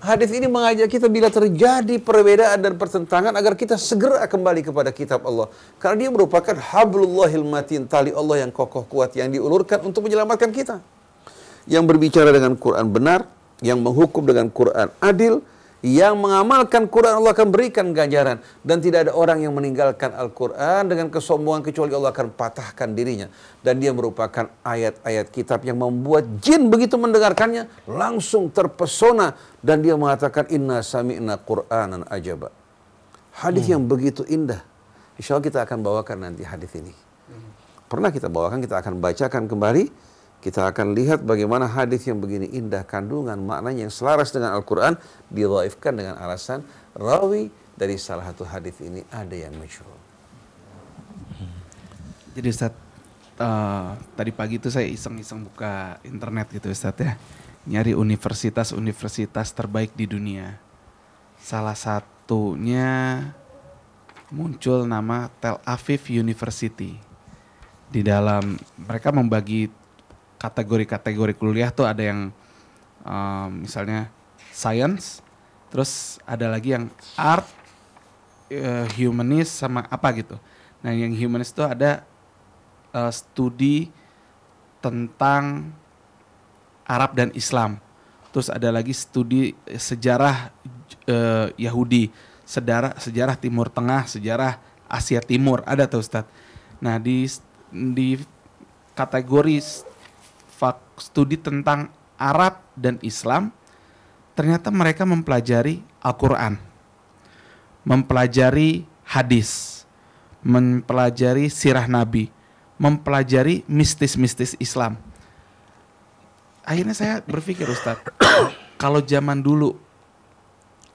Hadis ini mengajak kita bila terjadi perbedaan dan pertentangan agar kita segera kembali kepada kitab Allah karena dia merupakan hablullahil matin tali Allah yang kokoh kuat yang diulurkan untuk menyelamatkan kita. Yang berbicara dengan Quran benar, yang menghukum dengan Quran adil, yang mengamalkan Quran Allah akan berikan ganjaran dan tidak ada orang yang meninggalkan Al-Quran dengan kesombongan kecuali Allah akan patahkan dirinya dan dia merupakan ayat-ayat kitab yang membuat jin begitu mendengarkannya langsung terpesona dan dia mengatakan inna sami'na Qur'anan ajaba hadis hmm. yang begitu indah insya Allah kita akan bawakan nanti hadis ini pernah kita bawakan kita akan bacakan kembali kita akan lihat bagaimana hadis yang begini indah kandungan maknanya yang selaras dengan Al-Quran diraifkan dengan alasan rawi dari salah satu hadis ini ada yang muncul. Hmm. Jadi Ustaz, uh, tadi pagi itu saya iseng-iseng buka internet gitu Ustaz ya. Nyari universitas-universitas terbaik di dunia. Salah satunya muncul nama Tel Aviv University. Di dalam mereka membagi kategori-kategori kuliah tuh ada yang um, misalnya science, terus ada lagi yang art, uh, humanis sama apa gitu. Nah yang humanis tuh ada uh, studi tentang Arab dan Islam. Terus ada lagi studi sejarah uh, Yahudi, sejarah sejarah Timur Tengah, sejarah Asia Timur ada tuh Ustaz. Nah di di kategori studi tentang Arab dan Islam, ternyata mereka mempelajari Al-Quran, mempelajari hadis, mempelajari sirah Nabi, mempelajari mistis-mistis Islam. Akhirnya saya berpikir Ustadz, kalau zaman dulu,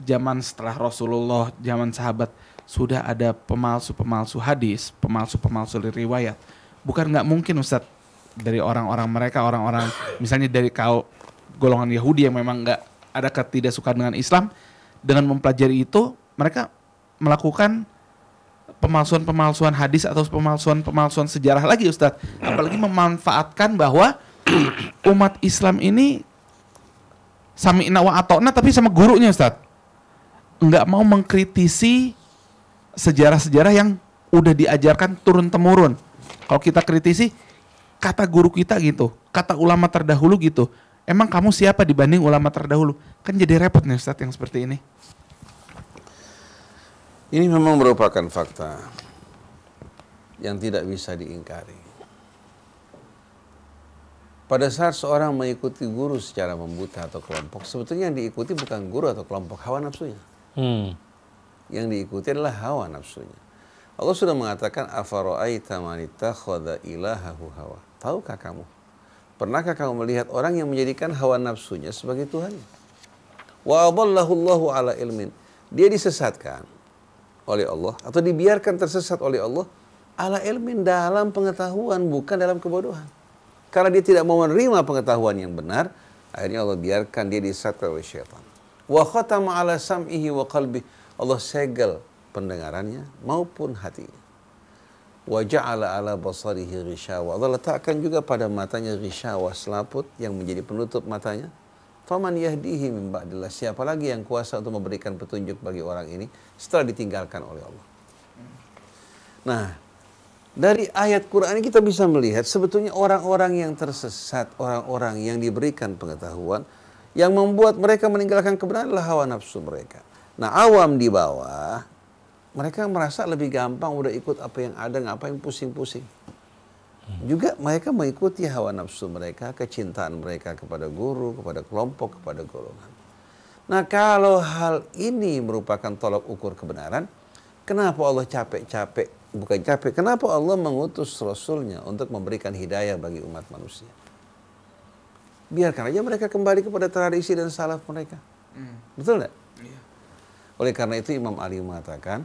zaman setelah Rasulullah, zaman sahabat, sudah ada pemalsu-pemalsu hadis, pemalsu-pemalsu riwayat. Bukan nggak mungkin Ustadz dari orang-orang mereka, orang-orang misalnya dari kau golongan Yahudi yang memang nggak ada ketidaksukaan dengan Islam, dengan mempelajari itu mereka melakukan pemalsuan-pemalsuan hadis atau pemalsuan-pemalsuan sejarah lagi Ustadz. Apalagi memanfaatkan bahwa umat Islam ini inawa atau nah tapi sama gurunya Ustadz. Nggak mau mengkritisi sejarah-sejarah yang udah diajarkan turun-temurun. Kalau kita kritisi, kata guru kita gitu, kata ulama terdahulu gitu. Emang kamu siapa dibanding ulama terdahulu? Kan jadi repot nih Ustadz yang seperti ini. Ini memang merupakan fakta yang tidak bisa diingkari. Pada saat seorang mengikuti guru secara membuta atau kelompok, sebetulnya yang diikuti bukan guru atau kelompok, hawa nafsunya. Hmm. Yang diikuti adalah hawa nafsunya. Allah sudah mengatakan, "Afara'aita manita khoda ilaha hawa." Tahukah kamu? Pernahkah kamu melihat orang yang menjadikan hawa nafsunya sebagai Tuhan? Wa Allahu ala ilmin. Dia disesatkan oleh Allah atau dibiarkan tersesat oleh Allah ala ilmin dalam pengetahuan bukan dalam kebodohan. Karena dia tidak mau menerima pengetahuan yang benar, akhirnya Allah biarkan dia disesatkan oleh syaitan. Wa khatama ala sam'ihi wa qalbi. Allah segel pendengarannya maupun hatinya wa ala basarihi ghishawa. Allah letakkan juga pada matanya ghishawa selaput yang menjadi penutup matanya. Faman yahdihi min ba'dillah. Siapa lagi yang kuasa untuk memberikan petunjuk bagi orang ini setelah ditinggalkan oleh Allah. Nah, dari ayat Quran ini kita bisa melihat sebetulnya orang-orang yang tersesat, orang-orang yang diberikan pengetahuan yang membuat mereka meninggalkan kebenaran adalah hawa nafsu mereka. Nah, awam di bawah mereka merasa lebih gampang udah ikut apa yang ada ngapain pusing-pusing juga mereka mengikuti hawa nafsu mereka kecintaan mereka kepada guru kepada kelompok kepada golongan nah kalau hal ini merupakan tolak ukur kebenaran kenapa Allah capek-capek bukan capek kenapa Allah mengutus Rasulnya untuk memberikan hidayah bagi umat manusia biarkan aja mereka kembali kepada tradisi dan salaf mereka hmm. betul tidak? Iya. oleh karena itu Imam Ali mengatakan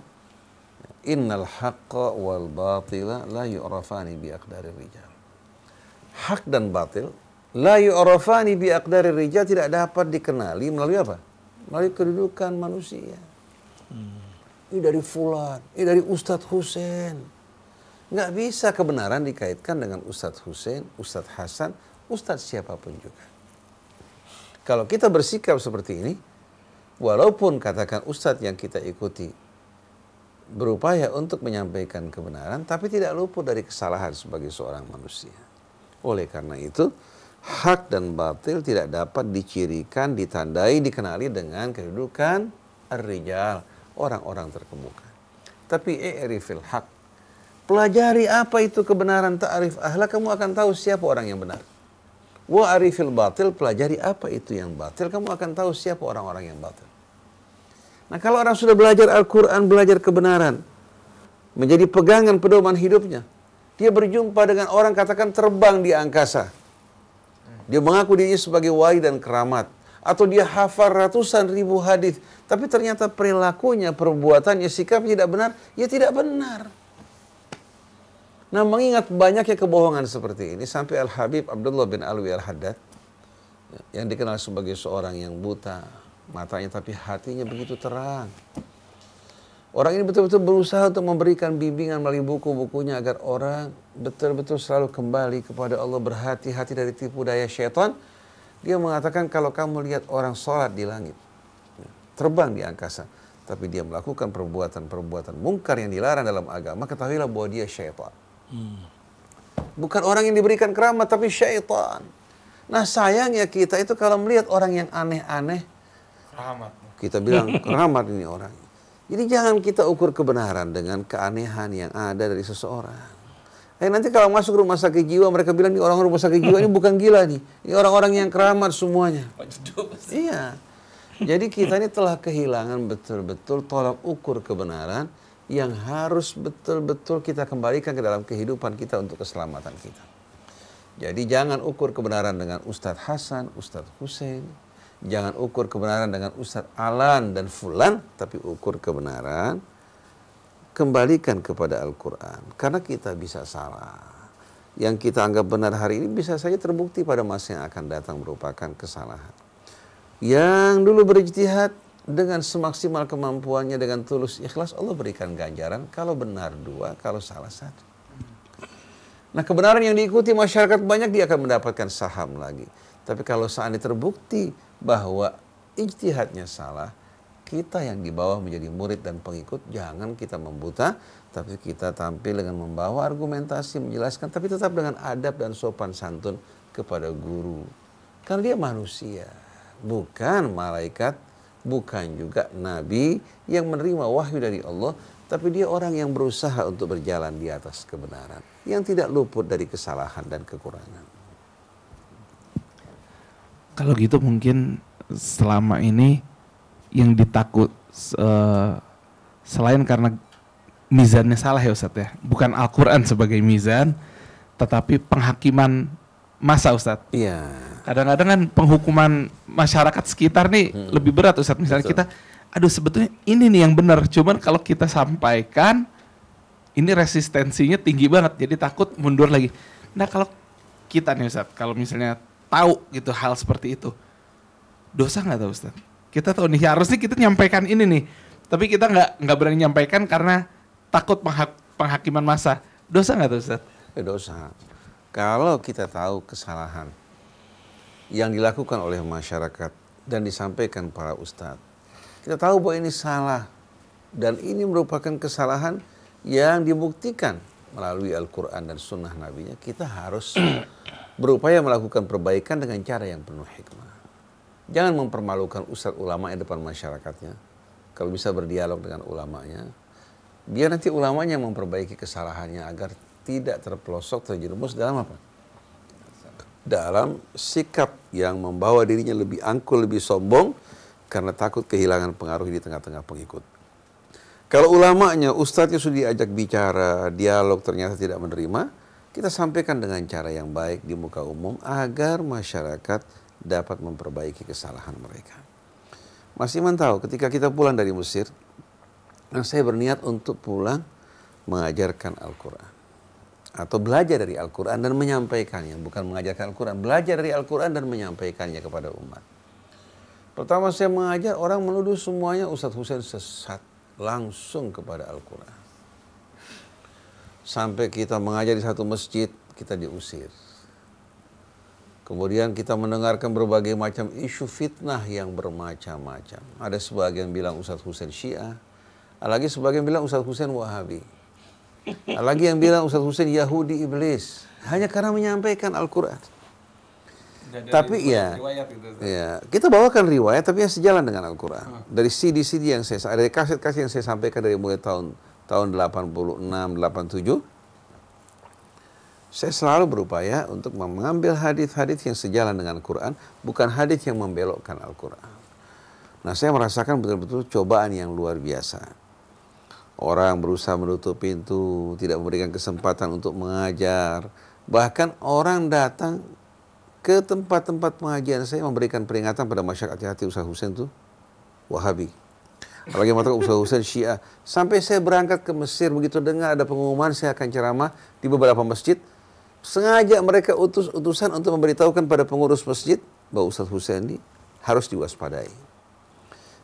innal haqqa wal batila la yu'rafani bi aqdari rijal. Hak dan batil la yu'rafani bi aqdari rijal tidak dapat dikenali melalui apa? Melalui kedudukan manusia. Hmm. Ini dari fulan, ini dari Ustadz Husain. Nggak bisa kebenaran dikaitkan dengan Ustadz Husain, Ustadz Hasan, Ustadz siapapun juga. Kalau kita bersikap seperti ini, walaupun katakan Ustadz yang kita ikuti berupaya untuk menyampaikan kebenaran tapi tidak luput dari kesalahan sebagai seorang manusia. Oleh karena itu, hak dan batil tidak dapat dicirikan, ditandai, dikenali dengan kedudukan ar-rijal, orang-orang terkemuka. Tapi i'rifil eh, hak. Pelajari apa itu kebenaran ta'rif ahlak, kamu akan tahu siapa orang yang benar. Wa arifil batil, pelajari apa itu yang batil, kamu akan tahu siapa orang-orang yang batil. Nah kalau orang sudah belajar Al-Quran, belajar kebenaran, menjadi pegangan pedoman hidupnya, dia berjumpa dengan orang katakan terbang di angkasa. Dia mengaku dirinya sebagai wali dan keramat. Atau dia hafal ratusan ribu hadis, tapi ternyata perilakunya, perbuatannya, sikapnya tidak benar, ya tidak benar. Nah mengingat banyaknya kebohongan seperti ini sampai Al-Habib Abdullah bin Alwi Al-Haddad ya, yang dikenal sebagai seorang yang buta, matanya tapi hatinya begitu terang. Orang ini betul-betul berusaha untuk memberikan bimbingan melalui buku-bukunya agar orang betul-betul selalu kembali kepada Allah berhati-hati dari tipu daya syaitan. Dia mengatakan kalau kamu lihat orang sholat di langit, ya, terbang di angkasa, tapi dia melakukan perbuatan-perbuatan mungkar yang dilarang dalam agama, ketahuilah bahwa dia syaitan. Hmm. Bukan orang yang diberikan keramat, tapi syaitan. Nah sayangnya kita itu kalau melihat orang yang aneh-aneh, Rahmat. Kita bilang rahmat ini orang. Jadi jangan kita ukur kebenaran dengan keanehan yang ada dari seseorang. Eh nanti kalau masuk rumah sakit jiwa mereka bilang ini orang rumah sakit jiwa ini bukan gila nih. Ini orang-orang yang keramat semuanya. Oh, iya. Jadi kita ini telah kehilangan betul-betul tolak ukur kebenaran yang harus betul-betul kita kembalikan ke dalam kehidupan kita untuk keselamatan kita. Jadi jangan ukur kebenaran dengan Ustadz Hasan, Ustadz Hussein, Jangan ukur kebenaran dengan Ustadz Alan dan Fulan, tapi ukur kebenaran kembalikan kepada Al-Quran. Karena kita bisa salah. Yang kita anggap benar hari ini bisa saja terbukti pada masa yang akan datang merupakan kesalahan. Yang dulu berijtihad dengan semaksimal kemampuannya dengan tulus ikhlas Allah berikan ganjaran kalau benar dua kalau salah satu nah kebenaran yang diikuti masyarakat banyak dia akan mendapatkan saham lagi tapi kalau saat ini terbukti bahwa ijtihadnya salah, kita yang di bawah menjadi murid dan pengikut jangan kita membuta tapi kita tampil dengan membawa argumentasi menjelaskan tapi tetap dengan adab dan sopan santun kepada guru karena dia manusia bukan malaikat bukan juga nabi yang menerima wahyu dari Allah tapi dia orang yang berusaha untuk berjalan di atas kebenaran yang tidak luput dari kesalahan dan kekurangan kalau gitu mungkin selama ini yang ditakut uh, selain karena mizannya salah ya Ustadz ya bukan Al-Quran sebagai mizan tetapi penghakiman masa Ustadz iya kadang-kadang kan penghukuman masyarakat sekitar nih hmm. lebih berat Ustadz misalnya Betul. kita aduh sebetulnya ini nih yang benar cuman kalau kita sampaikan ini resistensinya tinggi banget jadi takut mundur lagi nah kalau kita nih Ustadz kalau misalnya tahu gitu hal seperti itu. Dosa nggak tahu Ustaz? Kita tahu nih harusnya kita nyampaikan ini nih. Tapi kita nggak nggak berani nyampaikan karena takut penghak, penghakiman masa Dosa nggak tuh Ustaz? Ya, dosa. Kalau kita tahu kesalahan yang dilakukan oleh masyarakat dan disampaikan para ustadz, kita tahu bahwa ini salah dan ini merupakan kesalahan yang dibuktikan melalui Al-Quran dan Sunnah nabi Kita harus berupaya melakukan perbaikan dengan cara yang penuh hikmah. Jangan mempermalukan ustadz ulama di depan masyarakatnya. Kalau bisa berdialog dengan ulamanya, biar nanti ulamanya memperbaiki kesalahannya agar tidak terpelosok terjerumus dalam apa? Dalam sikap yang membawa dirinya lebih angkuh, lebih sombong karena takut kehilangan pengaruh di tengah-tengah pengikut. Kalau ulamanya, ustadznya sudah diajak bicara, dialog ternyata tidak menerima, kita sampaikan dengan cara yang baik di muka umum agar masyarakat dapat memperbaiki kesalahan mereka. Mas Iman tahu ketika kita pulang dari Mesir, nah saya berniat untuk pulang mengajarkan Al-Quran. Atau belajar dari Al-Quran dan menyampaikannya. Bukan mengajarkan Al-Quran, belajar dari Al-Quran dan menyampaikannya kepada umat. Pertama saya mengajar orang menuduh semuanya Ustadz Husain sesat langsung kepada Al-Quran sampai kita mengajar di satu masjid, kita diusir. Kemudian kita mendengarkan berbagai macam isu fitnah yang bermacam-macam. Ada sebagian bilang Ustadz Husain Syiah, ada lagi sebagian bilang Ustadz Husain Wahabi. Ada lagi yang bilang Ustadz Husain Yahudi Iblis. Hanya karena menyampaikan Al-Quran. Tapi ya, itu, ya, kita bawakan riwayat tapi yang sejalan dengan Al-Quran. Dari CD-CD yang saya, dari kaset-kaset yang saya sampaikan dari mulai tahun tahun 86, 87, saya selalu berupaya untuk mengambil hadis-hadis yang sejalan dengan Quran, bukan hadis yang membelokkan Al-Quran. Nah, saya merasakan betul-betul cobaan yang luar biasa. Orang berusaha menutup pintu, tidak memberikan kesempatan untuk mengajar. Bahkan orang datang ke tempat-tempat pengajian saya memberikan peringatan pada masyarakat hati hati Ustaz Husain tuh Wahabi apalagi masuk usaha-usaha Syiah. Sampai saya berangkat ke Mesir begitu dengar ada pengumuman saya akan ceramah di beberapa masjid, sengaja mereka utus utusan untuk memberitahukan pada pengurus masjid bahwa Ustadz ini harus diwaspadai.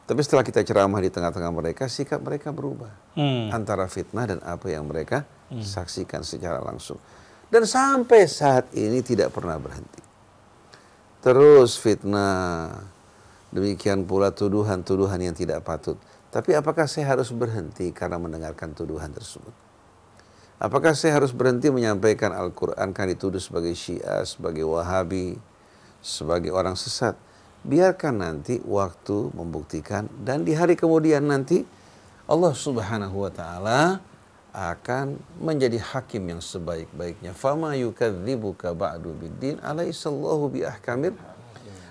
Tapi setelah kita ceramah di tengah-tengah mereka, sikap mereka berubah hmm. antara fitnah dan apa yang mereka hmm. saksikan secara langsung. Dan sampai saat ini tidak pernah berhenti. Terus fitnah, Demikian pula tuduhan-tuduhan yang tidak patut. Tapi apakah saya harus berhenti karena mendengarkan tuduhan tersebut? Apakah saya harus berhenti menyampaikan Al-Quran karena dituduh sebagai Syiah, sebagai Wahabi, sebagai orang sesat? Biarkan nanti waktu membuktikan dan di hari kemudian nanti Allah Subhanahu wa taala akan menjadi hakim yang sebaik-baiknya. Fama yukadzibuka ba'du biddin alaihissallahu biahkamir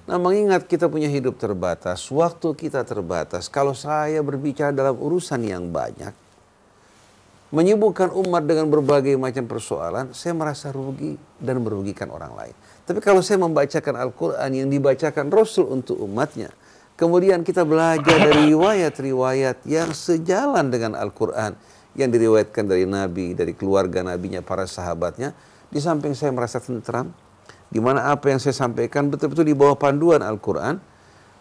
Nah mengingat kita punya hidup terbatas, waktu kita terbatas, kalau saya berbicara dalam urusan yang banyak, menyibukkan umat dengan berbagai macam persoalan, saya merasa rugi dan merugikan orang lain. Tapi kalau saya membacakan Al-Quran yang dibacakan Rasul untuk umatnya, kemudian kita belajar dari riwayat-riwayat yang sejalan dengan Al-Quran, yang diriwayatkan dari Nabi, dari keluarga Nabinya, para sahabatnya, di samping saya merasa tentram, di mana apa yang saya sampaikan betul-betul di bawah panduan Al-Quran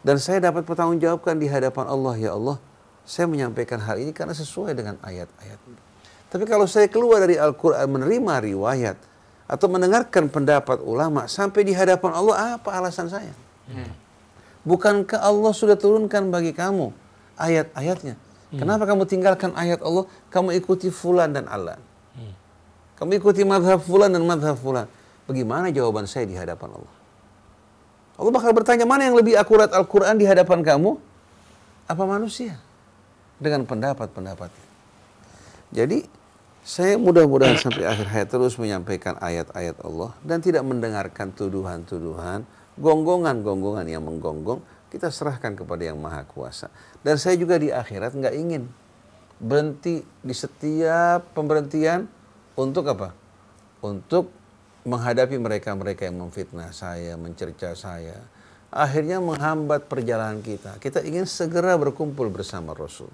dan saya dapat pertanggungjawabkan di hadapan Allah ya Allah saya menyampaikan hal ini karena sesuai dengan ayat-ayat tapi kalau saya keluar dari Al-Quran menerima riwayat atau mendengarkan pendapat ulama sampai di hadapan Allah apa alasan saya hmm. bukankah Allah sudah turunkan bagi kamu ayat-ayatnya hmm. kenapa kamu tinggalkan ayat Allah kamu ikuti fulan dan Allah hmm. kamu ikuti madhab fulan dan madhab fulan Bagaimana jawaban saya di hadapan Allah? Allah bakal bertanya mana yang lebih akurat Al-Quran di hadapan kamu? Apa manusia? Dengan pendapat-pendapatnya. Jadi saya mudah-mudahan sampai akhir hayat terus menyampaikan ayat-ayat Allah dan tidak mendengarkan tuduhan-tuduhan, gonggongan-gonggongan yang menggonggong, kita serahkan kepada yang maha kuasa. Dan saya juga di akhirat nggak ingin berhenti di setiap pemberhentian untuk apa? Untuk menghadapi mereka-mereka yang memfitnah saya, mencerca saya, akhirnya menghambat perjalanan kita. Kita ingin segera berkumpul bersama Rasul.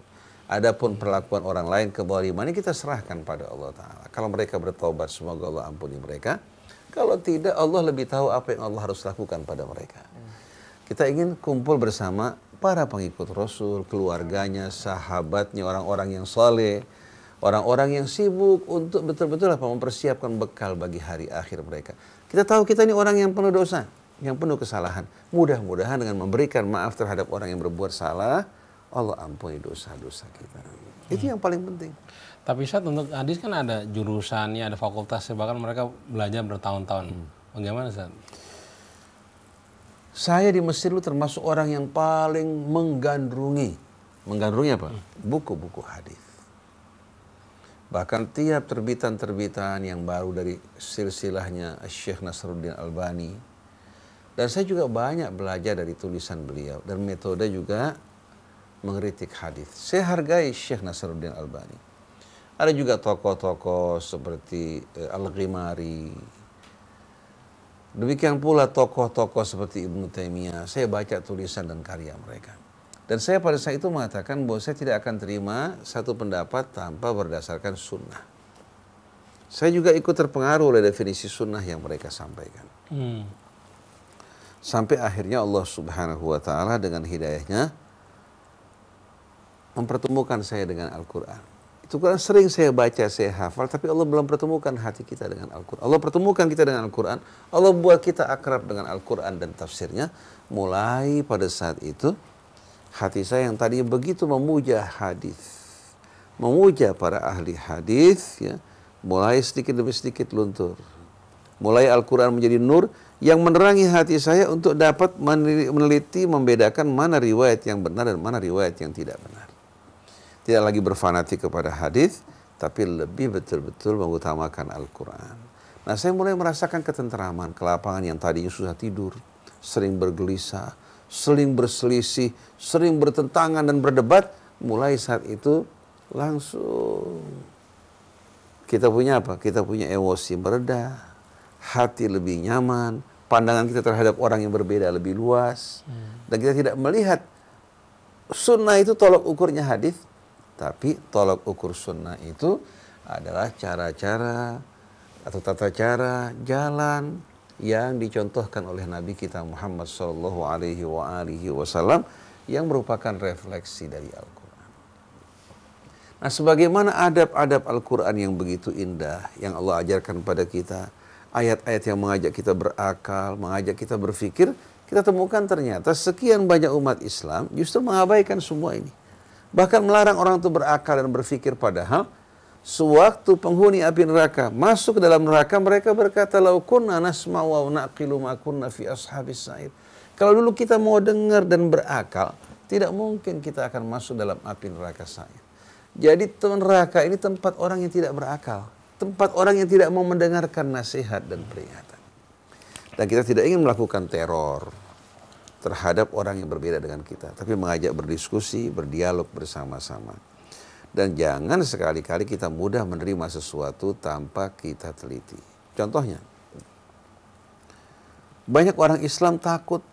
Adapun iya. perlakuan orang lain ke kebalimannya kita serahkan pada Allah Ta'ala. Kalau mereka bertobat, semoga Allah ampuni mereka. Kalau tidak, Allah lebih tahu apa yang Allah harus lakukan pada mereka. Iya. Kita ingin kumpul bersama para pengikut Rasul, keluarganya, sahabatnya, orang-orang yang soleh, Orang-orang yang sibuk untuk betul-betul apa mempersiapkan bekal bagi hari akhir mereka. Kita tahu kita ini orang yang penuh dosa, yang penuh kesalahan. Mudah-mudahan dengan memberikan maaf terhadap orang yang berbuat salah, Allah ampuni dosa-dosa kita. Hmm. Itu yang paling penting. Tapi saat untuk hadis kan ada jurusannya, ada fakultas. bahkan mereka belajar bertahun-tahun. Hmm. Bagaimana saat? Saya di Mesir itu termasuk orang yang paling menggandrungi. Menggandrungi apa? Hmm. Buku-buku hadis. Bahkan tiap terbitan-terbitan yang baru dari silsilahnya Syekh Nasruddin Albani. Dan saya juga banyak belajar dari tulisan beliau dan metode juga mengkritik hadis. Saya hargai Syekh Nasruddin Albani. Ada juga tokoh-tokoh seperti eh, Al-Ghimari. Demikian pula tokoh-tokoh seperti Ibnu Taimiyah. Saya baca tulisan dan karya mereka. Dan saya pada saat itu mengatakan bahwa saya tidak akan terima satu pendapat tanpa berdasarkan sunnah. Saya juga ikut terpengaruh oleh definisi sunnah yang mereka sampaikan. Hmm. Sampai akhirnya Allah subhanahu wa ta'ala dengan hidayahnya mempertemukan saya dengan Al-Quran. Itu kan sering saya baca, saya hafal, tapi Allah belum pertemukan hati kita dengan Al-Quran. Allah pertemukan kita dengan Al-Quran, Allah buat kita akrab dengan Al-Quran dan tafsirnya. Mulai pada saat itu, hati saya yang tadinya begitu memuja hadis, memuja para ahli hadis, ya, mulai sedikit demi sedikit luntur. Mulai Al-Quran menjadi nur yang menerangi hati saya untuk dapat meneliti, membedakan mana riwayat yang benar dan mana riwayat yang tidak benar. Tidak lagi berfanatik kepada hadis, tapi lebih betul-betul mengutamakan Al-Quran. Nah saya mulai merasakan ketenteraman, kelapangan yang tadinya susah tidur, sering bergelisah, sering berselisih, sering bertentangan dan berdebat, mulai saat itu langsung kita punya apa? Kita punya emosi meredah, hati lebih nyaman, pandangan kita terhadap orang yang berbeda lebih luas, hmm. dan kita tidak melihat sunnah itu tolok ukurnya hadis, tapi tolok ukur sunnah itu adalah cara-cara atau tata cara jalan yang dicontohkan oleh Nabi kita Muhammad Shallallahu Alaihi Wasallam yang merupakan refleksi dari Al-Quran. Nah, sebagaimana adab-adab Al-Quran yang begitu indah yang Allah ajarkan pada kita, ayat-ayat yang mengajak kita berakal, mengajak kita berfikir, kita temukan ternyata sekian banyak umat Islam justru mengabaikan semua ini. Bahkan melarang orang itu berakal dan berpikir padahal sewaktu penghuni api neraka masuk ke dalam neraka mereka berkata lau kunna wa naqilu ashabis sa'ir. Kalau dulu kita mau dengar dan berakal, tidak mungkin kita akan masuk dalam api neraka sa'ir. Jadi neraka ini tempat orang yang tidak berakal, tempat orang yang tidak mau mendengarkan nasihat dan peringatan. Dan kita tidak ingin melakukan teror terhadap orang yang berbeda dengan kita, tapi mengajak berdiskusi, berdialog bersama-sama. Dan jangan sekali-kali kita mudah menerima sesuatu tanpa kita teliti. Contohnya, banyak orang Islam takut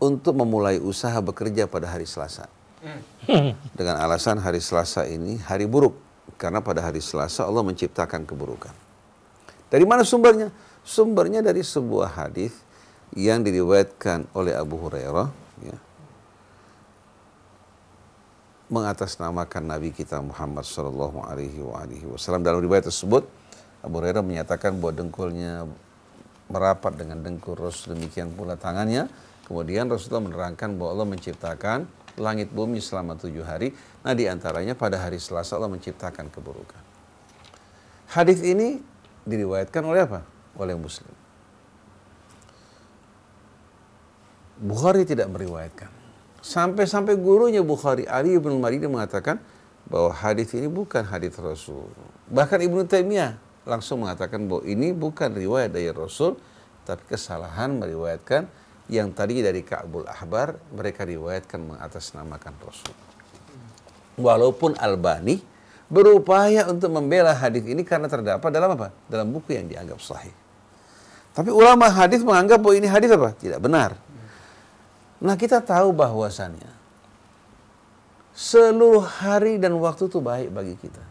untuk memulai usaha bekerja pada hari Selasa. Hmm. Dengan alasan hari Selasa ini hari buruk. Karena pada hari Selasa Allah menciptakan keburukan. Dari mana sumbernya? Sumbernya dari sebuah hadis yang diriwayatkan oleh Abu Hurairah mengatasnamakan Nabi kita Muhammad Shallallahu Alaihi Wasallam dalam riwayat tersebut Abu Hurairah menyatakan bahwa dengkulnya merapat dengan dengkul Rasul demikian pula tangannya kemudian Rasulullah menerangkan bahwa Allah menciptakan langit bumi selama tujuh hari nah diantaranya pada hari Selasa Allah menciptakan keburukan hadis ini diriwayatkan oleh apa oleh Muslim Bukhari tidak meriwayatkan Sampai-sampai gurunya Bukhari Ali Ibn Madini mengatakan bahwa hadis ini bukan hadis Rasul. Bahkan Ibnu Taimiyah langsung mengatakan bahwa ini bukan riwayat dari Rasul tapi kesalahan meriwayatkan yang tadi dari Ka'bul Ahbar mereka riwayatkan mengatasnamakan Rasul. Walaupun Albani berupaya untuk membela hadis ini karena terdapat dalam apa? Dalam buku yang dianggap sahih. Tapi ulama hadis menganggap bahwa ini hadis apa? Tidak benar. Nah kita tahu bahwasannya seluruh hari dan waktu itu baik bagi kita.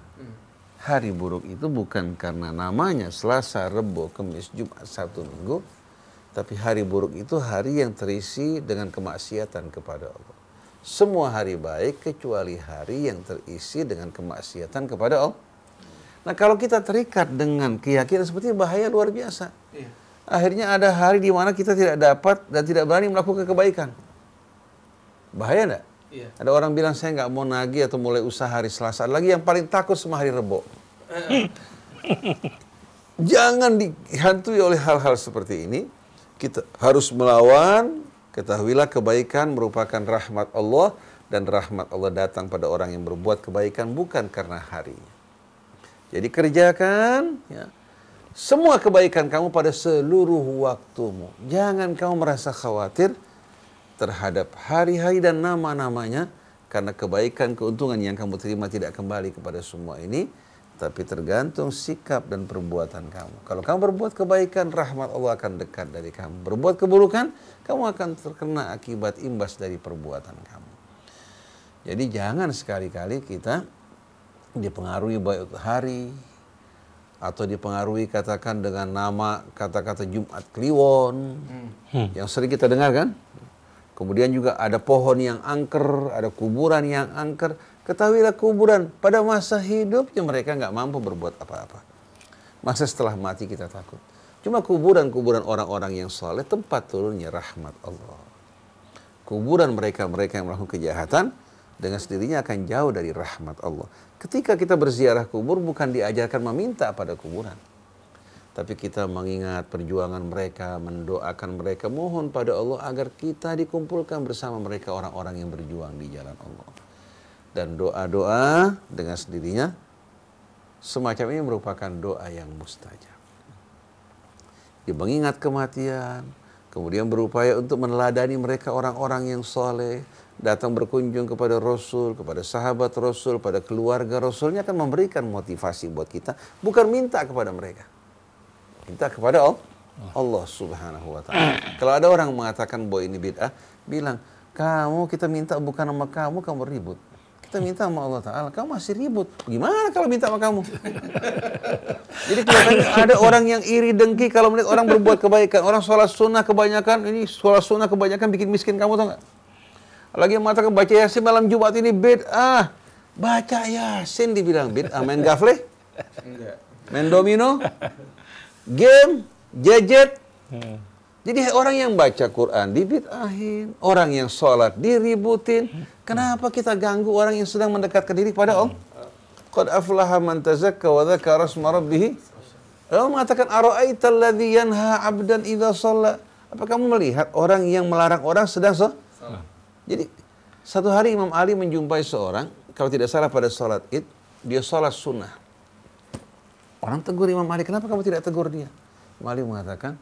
Hari buruk itu bukan karena namanya Selasa, Rebo, Kemis, Jumat, Sabtu, Minggu. Tapi hari buruk itu hari yang terisi dengan kemaksiatan kepada Allah. Semua hari baik kecuali hari yang terisi dengan kemaksiatan kepada Allah. Nah kalau kita terikat dengan keyakinan seperti bahaya luar biasa. Iya akhirnya ada hari di mana kita tidak dapat dan tidak berani melakukan kebaikan. Bahaya enggak? Iya. Ada orang bilang saya nggak mau nagih atau mulai usaha hari Selasa. Lagi yang paling takut sama hari Rebo. Jangan dihantui oleh hal-hal seperti ini. Kita harus melawan. Ketahuilah kebaikan merupakan rahmat Allah dan rahmat Allah datang pada orang yang berbuat kebaikan bukan karena harinya. Jadi kerjakan ya semua kebaikan kamu pada seluruh waktumu. Jangan kamu merasa khawatir terhadap hari-hari dan nama-namanya karena kebaikan keuntungan yang kamu terima tidak kembali kepada semua ini tapi tergantung sikap dan perbuatan kamu. Kalau kamu berbuat kebaikan, rahmat Allah akan dekat dari kamu. Berbuat keburukan, kamu akan terkena akibat imbas dari perbuatan kamu. Jadi jangan sekali-kali kita dipengaruhi baik hari, atau dipengaruhi katakan dengan nama kata-kata Jumat Kliwon hmm. yang sering kita dengar kan. Kemudian juga ada pohon yang angker, ada kuburan yang angker. Ketahuilah kuburan pada masa hidupnya mereka nggak mampu berbuat apa-apa. Masa setelah mati kita takut. Cuma kuburan-kuburan orang-orang yang soleh tempat turunnya rahmat Allah. Kuburan mereka-mereka yang melakukan kejahatan dengan sendirinya akan jauh dari rahmat Allah. Ketika kita berziarah kubur bukan diajarkan meminta pada kuburan. Tapi kita mengingat perjuangan mereka, mendoakan mereka, mohon pada Allah agar kita dikumpulkan bersama mereka orang-orang yang berjuang di jalan Allah. Dan doa-doa dengan sendirinya semacam ini merupakan doa yang mustajab. Dia mengingat kematian, kemudian berupaya untuk meneladani mereka orang-orang yang soleh, datang berkunjung kepada Rasul, kepada sahabat Rasul, pada keluarga Rasulnya akan memberikan motivasi buat kita, bukan minta kepada mereka. Minta kepada Allah, Allah Subhanahu wa taala. Kalau ada orang mengatakan bahwa ini bid'ah, bilang, "Kamu kita minta bukan sama kamu, kamu ribut." Kita minta sama Allah Ta'ala, kamu masih ribut. Gimana kalau minta sama kamu? Jadi kelihatannya ada orang yang iri dengki kalau melihat orang berbuat kebaikan. Orang sholat sunnah kebanyakan, ini sholat sunnah kebanyakan bikin miskin kamu tau nggak? Lagi mengatakan baca Yasin malam Jumat ini bid'ah. Baca Yasin dibilang bid'ah. Main gafle? Main domino? Game? Jejet? Hmm. Jadi orang yang baca Quran dibid'ahin, orang yang sholat diributin. Kenapa kita ganggu orang yang sedang mendekat ke diri kepada Allah? Qad aflaha man tazakka wa dzakara asma rabbih. Lalu mengatakan ara'aita alladhi yanha 'abdan idza shalla? Apa kamu melihat orang yang melarang orang sedang sholat? Ah. Jadi satu hari Imam Ali menjumpai seorang, kalau tidak salah pada sholat id, dia sholat sunnah. Orang tegur Imam Ali, kenapa kamu tidak tegur dia? Imam Ali mengatakan,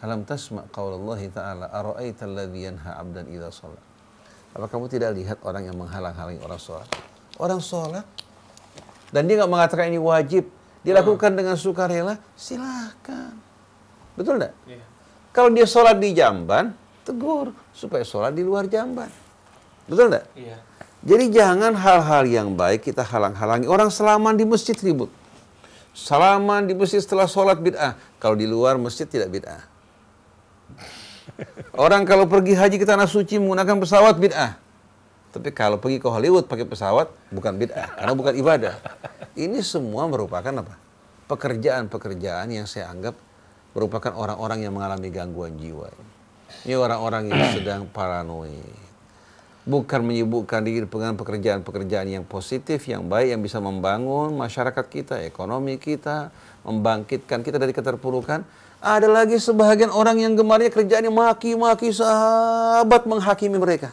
Alam tasma qawlallahi ta'ala ara'aita alladhi yanha abdan idha sholat. Apa kamu tidak lihat orang yang menghalang-halangi orang sholat? Orang sholat. Dan dia nggak mengatakan ini wajib. Dilakukan hmm. dengan sukarela, silahkan. Betul nggak? Yeah. Kalau dia sholat di jamban, tegur supaya sholat di luar jamban. Betul enggak? Iya. Jadi jangan hal-hal yang baik kita halang-halangi. Orang salaman di masjid ribut. Salaman di masjid setelah sholat bid'ah. Kalau di luar masjid tidak bid'ah. Orang kalau pergi haji ke tanah suci menggunakan pesawat bid'ah. Tapi kalau pergi ke Hollywood pakai pesawat bukan bid'ah, karena bukan ibadah. Ini semua merupakan apa? Pekerjaan-pekerjaan yang saya anggap merupakan orang-orang yang mengalami gangguan jiwa. Ini orang-orang yang sedang paranoid bukan menyibukkan diri dengan pekerjaan-pekerjaan yang positif, yang baik, yang bisa membangun masyarakat kita, ekonomi kita, membangkitkan kita dari keterpurukan. Ada lagi sebahagian orang yang gemarnya kerjaannya maki-maki sahabat menghakimi mereka.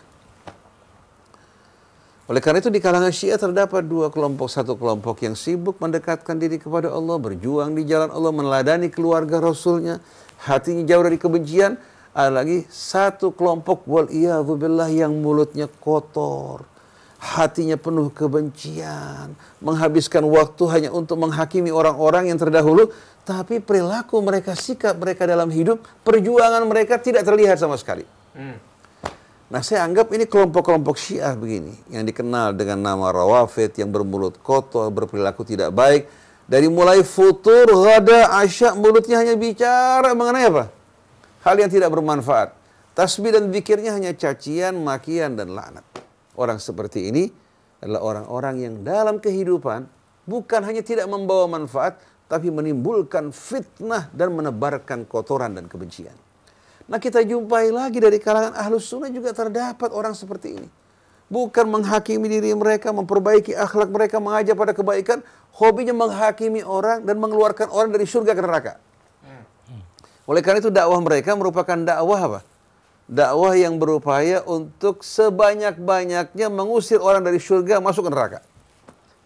Oleh karena itu di kalangan Syiah terdapat dua kelompok, satu kelompok yang sibuk mendekatkan diri kepada Allah, berjuang di jalan Allah, meneladani keluarga Rasulnya, hatinya jauh dari kebencian, ada lagi satu kelompok wal iyadzubillah yang mulutnya kotor, hatinya penuh kebencian, menghabiskan waktu hanya untuk menghakimi orang-orang yang terdahulu, tapi perilaku mereka, sikap mereka dalam hidup, perjuangan mereka tidak terlihat sama sekali. Hmm. Nah, saya anggap ini kelompok-kelompok Syiah begini, yang dikenal dengan nama Rawafid yang bermulut kotor, berperilaku tidak baik, dari mulai futur, ghada, asya, mulutnya hanya bicara mengenai apa? Hal yang tidak bermanfaat. Tasbih dan zikirnya hanya cacian, makian, dan laknat. Orang seperti ini adalah orang-orang yang dalam kehidupan bukan hanya tidak membawa manfaat, tapi menimbulkan fitnah dan menebarkan kotoran dan kebencian. Nah kita jumpai lagi dari kalangan ahlus sunnah juga terdapat orang seperti ini. Bukan menghakimi diri mereka, memperbaiki akhlak mereka, mengajak pada kebaikan. Hobinya menghakimi orang dan mengeluarkan orang dari surga ke neraka. Oleh karena itu dakwah mereka merupakan dakwah apa? Dakwah yang berupaya untuk sebanyak-banyaknya mengusir orang dari surga masuk ke neraka.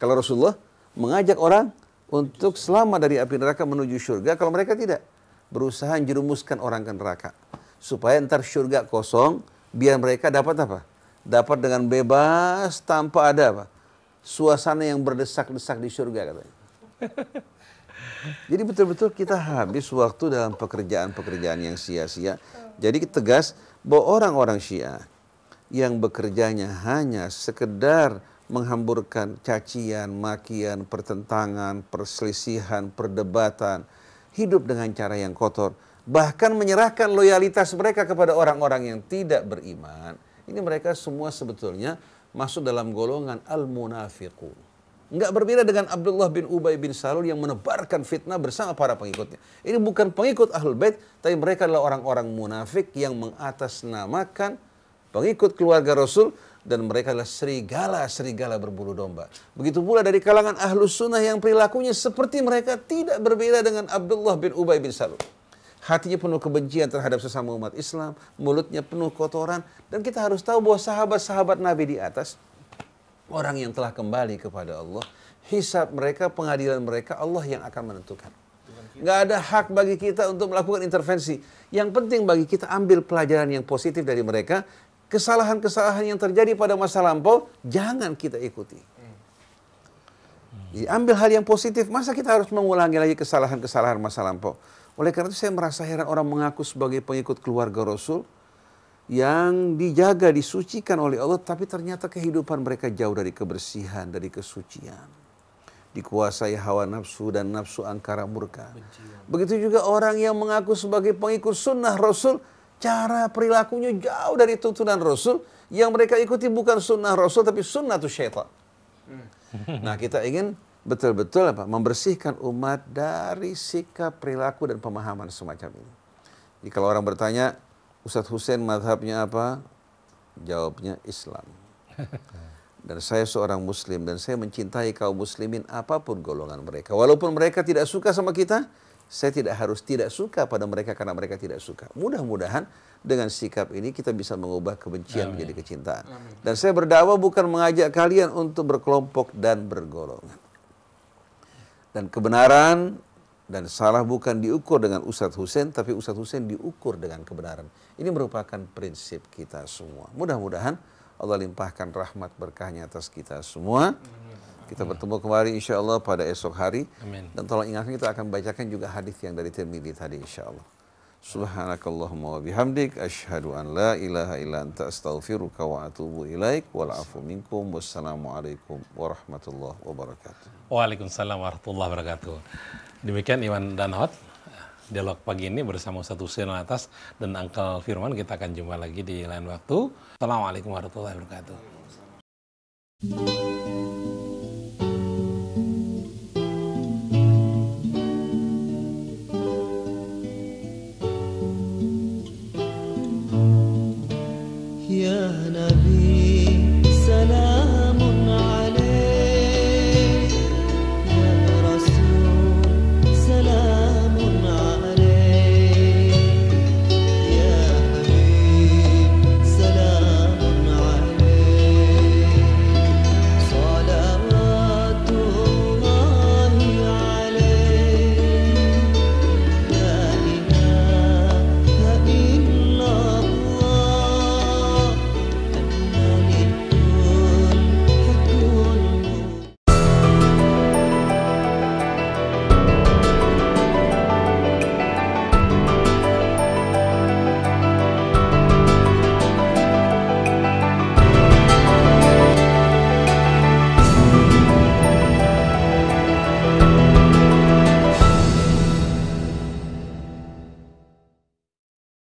Kalau Rasulullah mengajak orang untuk selama dari api neraka menuju surga, kalau mereka tidak berusaha menjerumuskan orang ke neraka supaya ntar surga kosong biar mereka dapat apa? Dapat dengan bebas tanpa ada apa? Suasana yang berdesak-desak di surga katanya. Jadi betul-betul kita habis waktu dalam pekerjaan-pekerjaan yang sia-sia. Jadi tegas bahwa orang-orang Syiah yang bekerjanya hanya sekedar menghamburkan cacian, makian, pertentangan, perselisihan, perdebatan, hidup dengan cara yang kotor, bahkan menyerahkan loyalitas mereka kepada orang-orang yang tidak beriman. Ini mereka semua sebetulnya masuk dalam golongan al-munafiqun. Enggak berbeda dengan Abdullah bin Ubay bin Salul yang menebarkan fitnah bersama para pengikutnya. Ini bukan pengikut Ahlul Bait, tapi mereka adalah orang-orang munafik yang mengatasnamakan pengikut keluarga Rasul dan mereka adalah serigala-serigala berbulu domba. Begitu pula dari kalangan Ahlus Sunnah yang perilakunya seperti mereka tidak berbeda dengan Abdullah bin Ubay bin Salul. Hatinya penuh kebencian terhadap sesama umat Islam, mulutnya penuh kotoran, dan kita harus tahu bahwa sahabat-sahabat Nabi di atas orang yang telah kembali kepada Allah, hisab mereka, pengadilan mereka, Allah yang akan menentukan. Gak ada hak bagi kita untuk melakukan intervensi. Yang penting bagi kita ambil pelajaran yang positif dari mereka. Kesalahan-kesalahan yang terjadi pada masa lampau, jangan kita ikuti. ambil hal yang positif, masa kita harus mengulangi lagi kesalahan-kesalahan masa lampau? Oleh karena itu saya merasa heran orang mengaku sebagai pengikut keluarga Rasul, yang dijaga, disucikan oleh Allah, tapi ternyata kehidupan mereka jauh dari kebersihan, dari kesucian. Dikuasai hawa nafsu dan nafsu angkara murka. Begitu juga orang yang mengaku sebagai pengikut sunnah Rasul, cara perilakunya jauh dari tuntunan Rasul, yang mereka ikuti bukan sunnah Rasul, tapi sunnah tuh syaitan. Hmm. Nah kita ingin betul-betul apa membersihkan umat dari sikap perilaku dan pemahaman semacam ini. Jadi kalau orang bertanya, Ustadz Hussein madhabnya apa? Jawabnya Islam. Dan saya seorang muslim dan saya mencintai kaum muslimin apapun golongan mereka. Walaupun mereka tidak suka sama kita, saya tidak harus tidak suka pada mereka karena mereka tidak suka. Mudah-mudahan dengan sikap ini kita bisa mengubah kebencian Amin. menjadi kecintaan. Amin. Dan saya berdakwah bukan mengajak kalian untuk berkelompok dan bergolongan. Dan kebenaran dan salah bukan diukur dengan Ustadz Hussein, tapi Ustadz Hussein diukur dengan kebenaran. Ini merupakan prinsip kita semua. Mudah-mudahan Allah limpahkan rahmat berkahnya atas kita semua. Kita bertemu kembali insya Allah pada esok hari. Dan tolong ingatkan kita akan bacakan juga hadis yang dari Tirmidhi tadi insya Allah. Subhanakallahumma wa bihamdik asyhadu an la ilaha illa anta astaghfiruka wa atubu ilaik wal afu minkum wassalamu alaikum warahmatullahi wabarakatuh. Waalaikumsalam warahmatullahi wabarakatuh. Demikian Iwan Hot. Dialog pagi ini bersama Ustaz Hussein Atas dan Angkel Firman. Kita akan jumpa lagi di lain waktu. Assalamualaikum warahmatullahi wabarakatuh.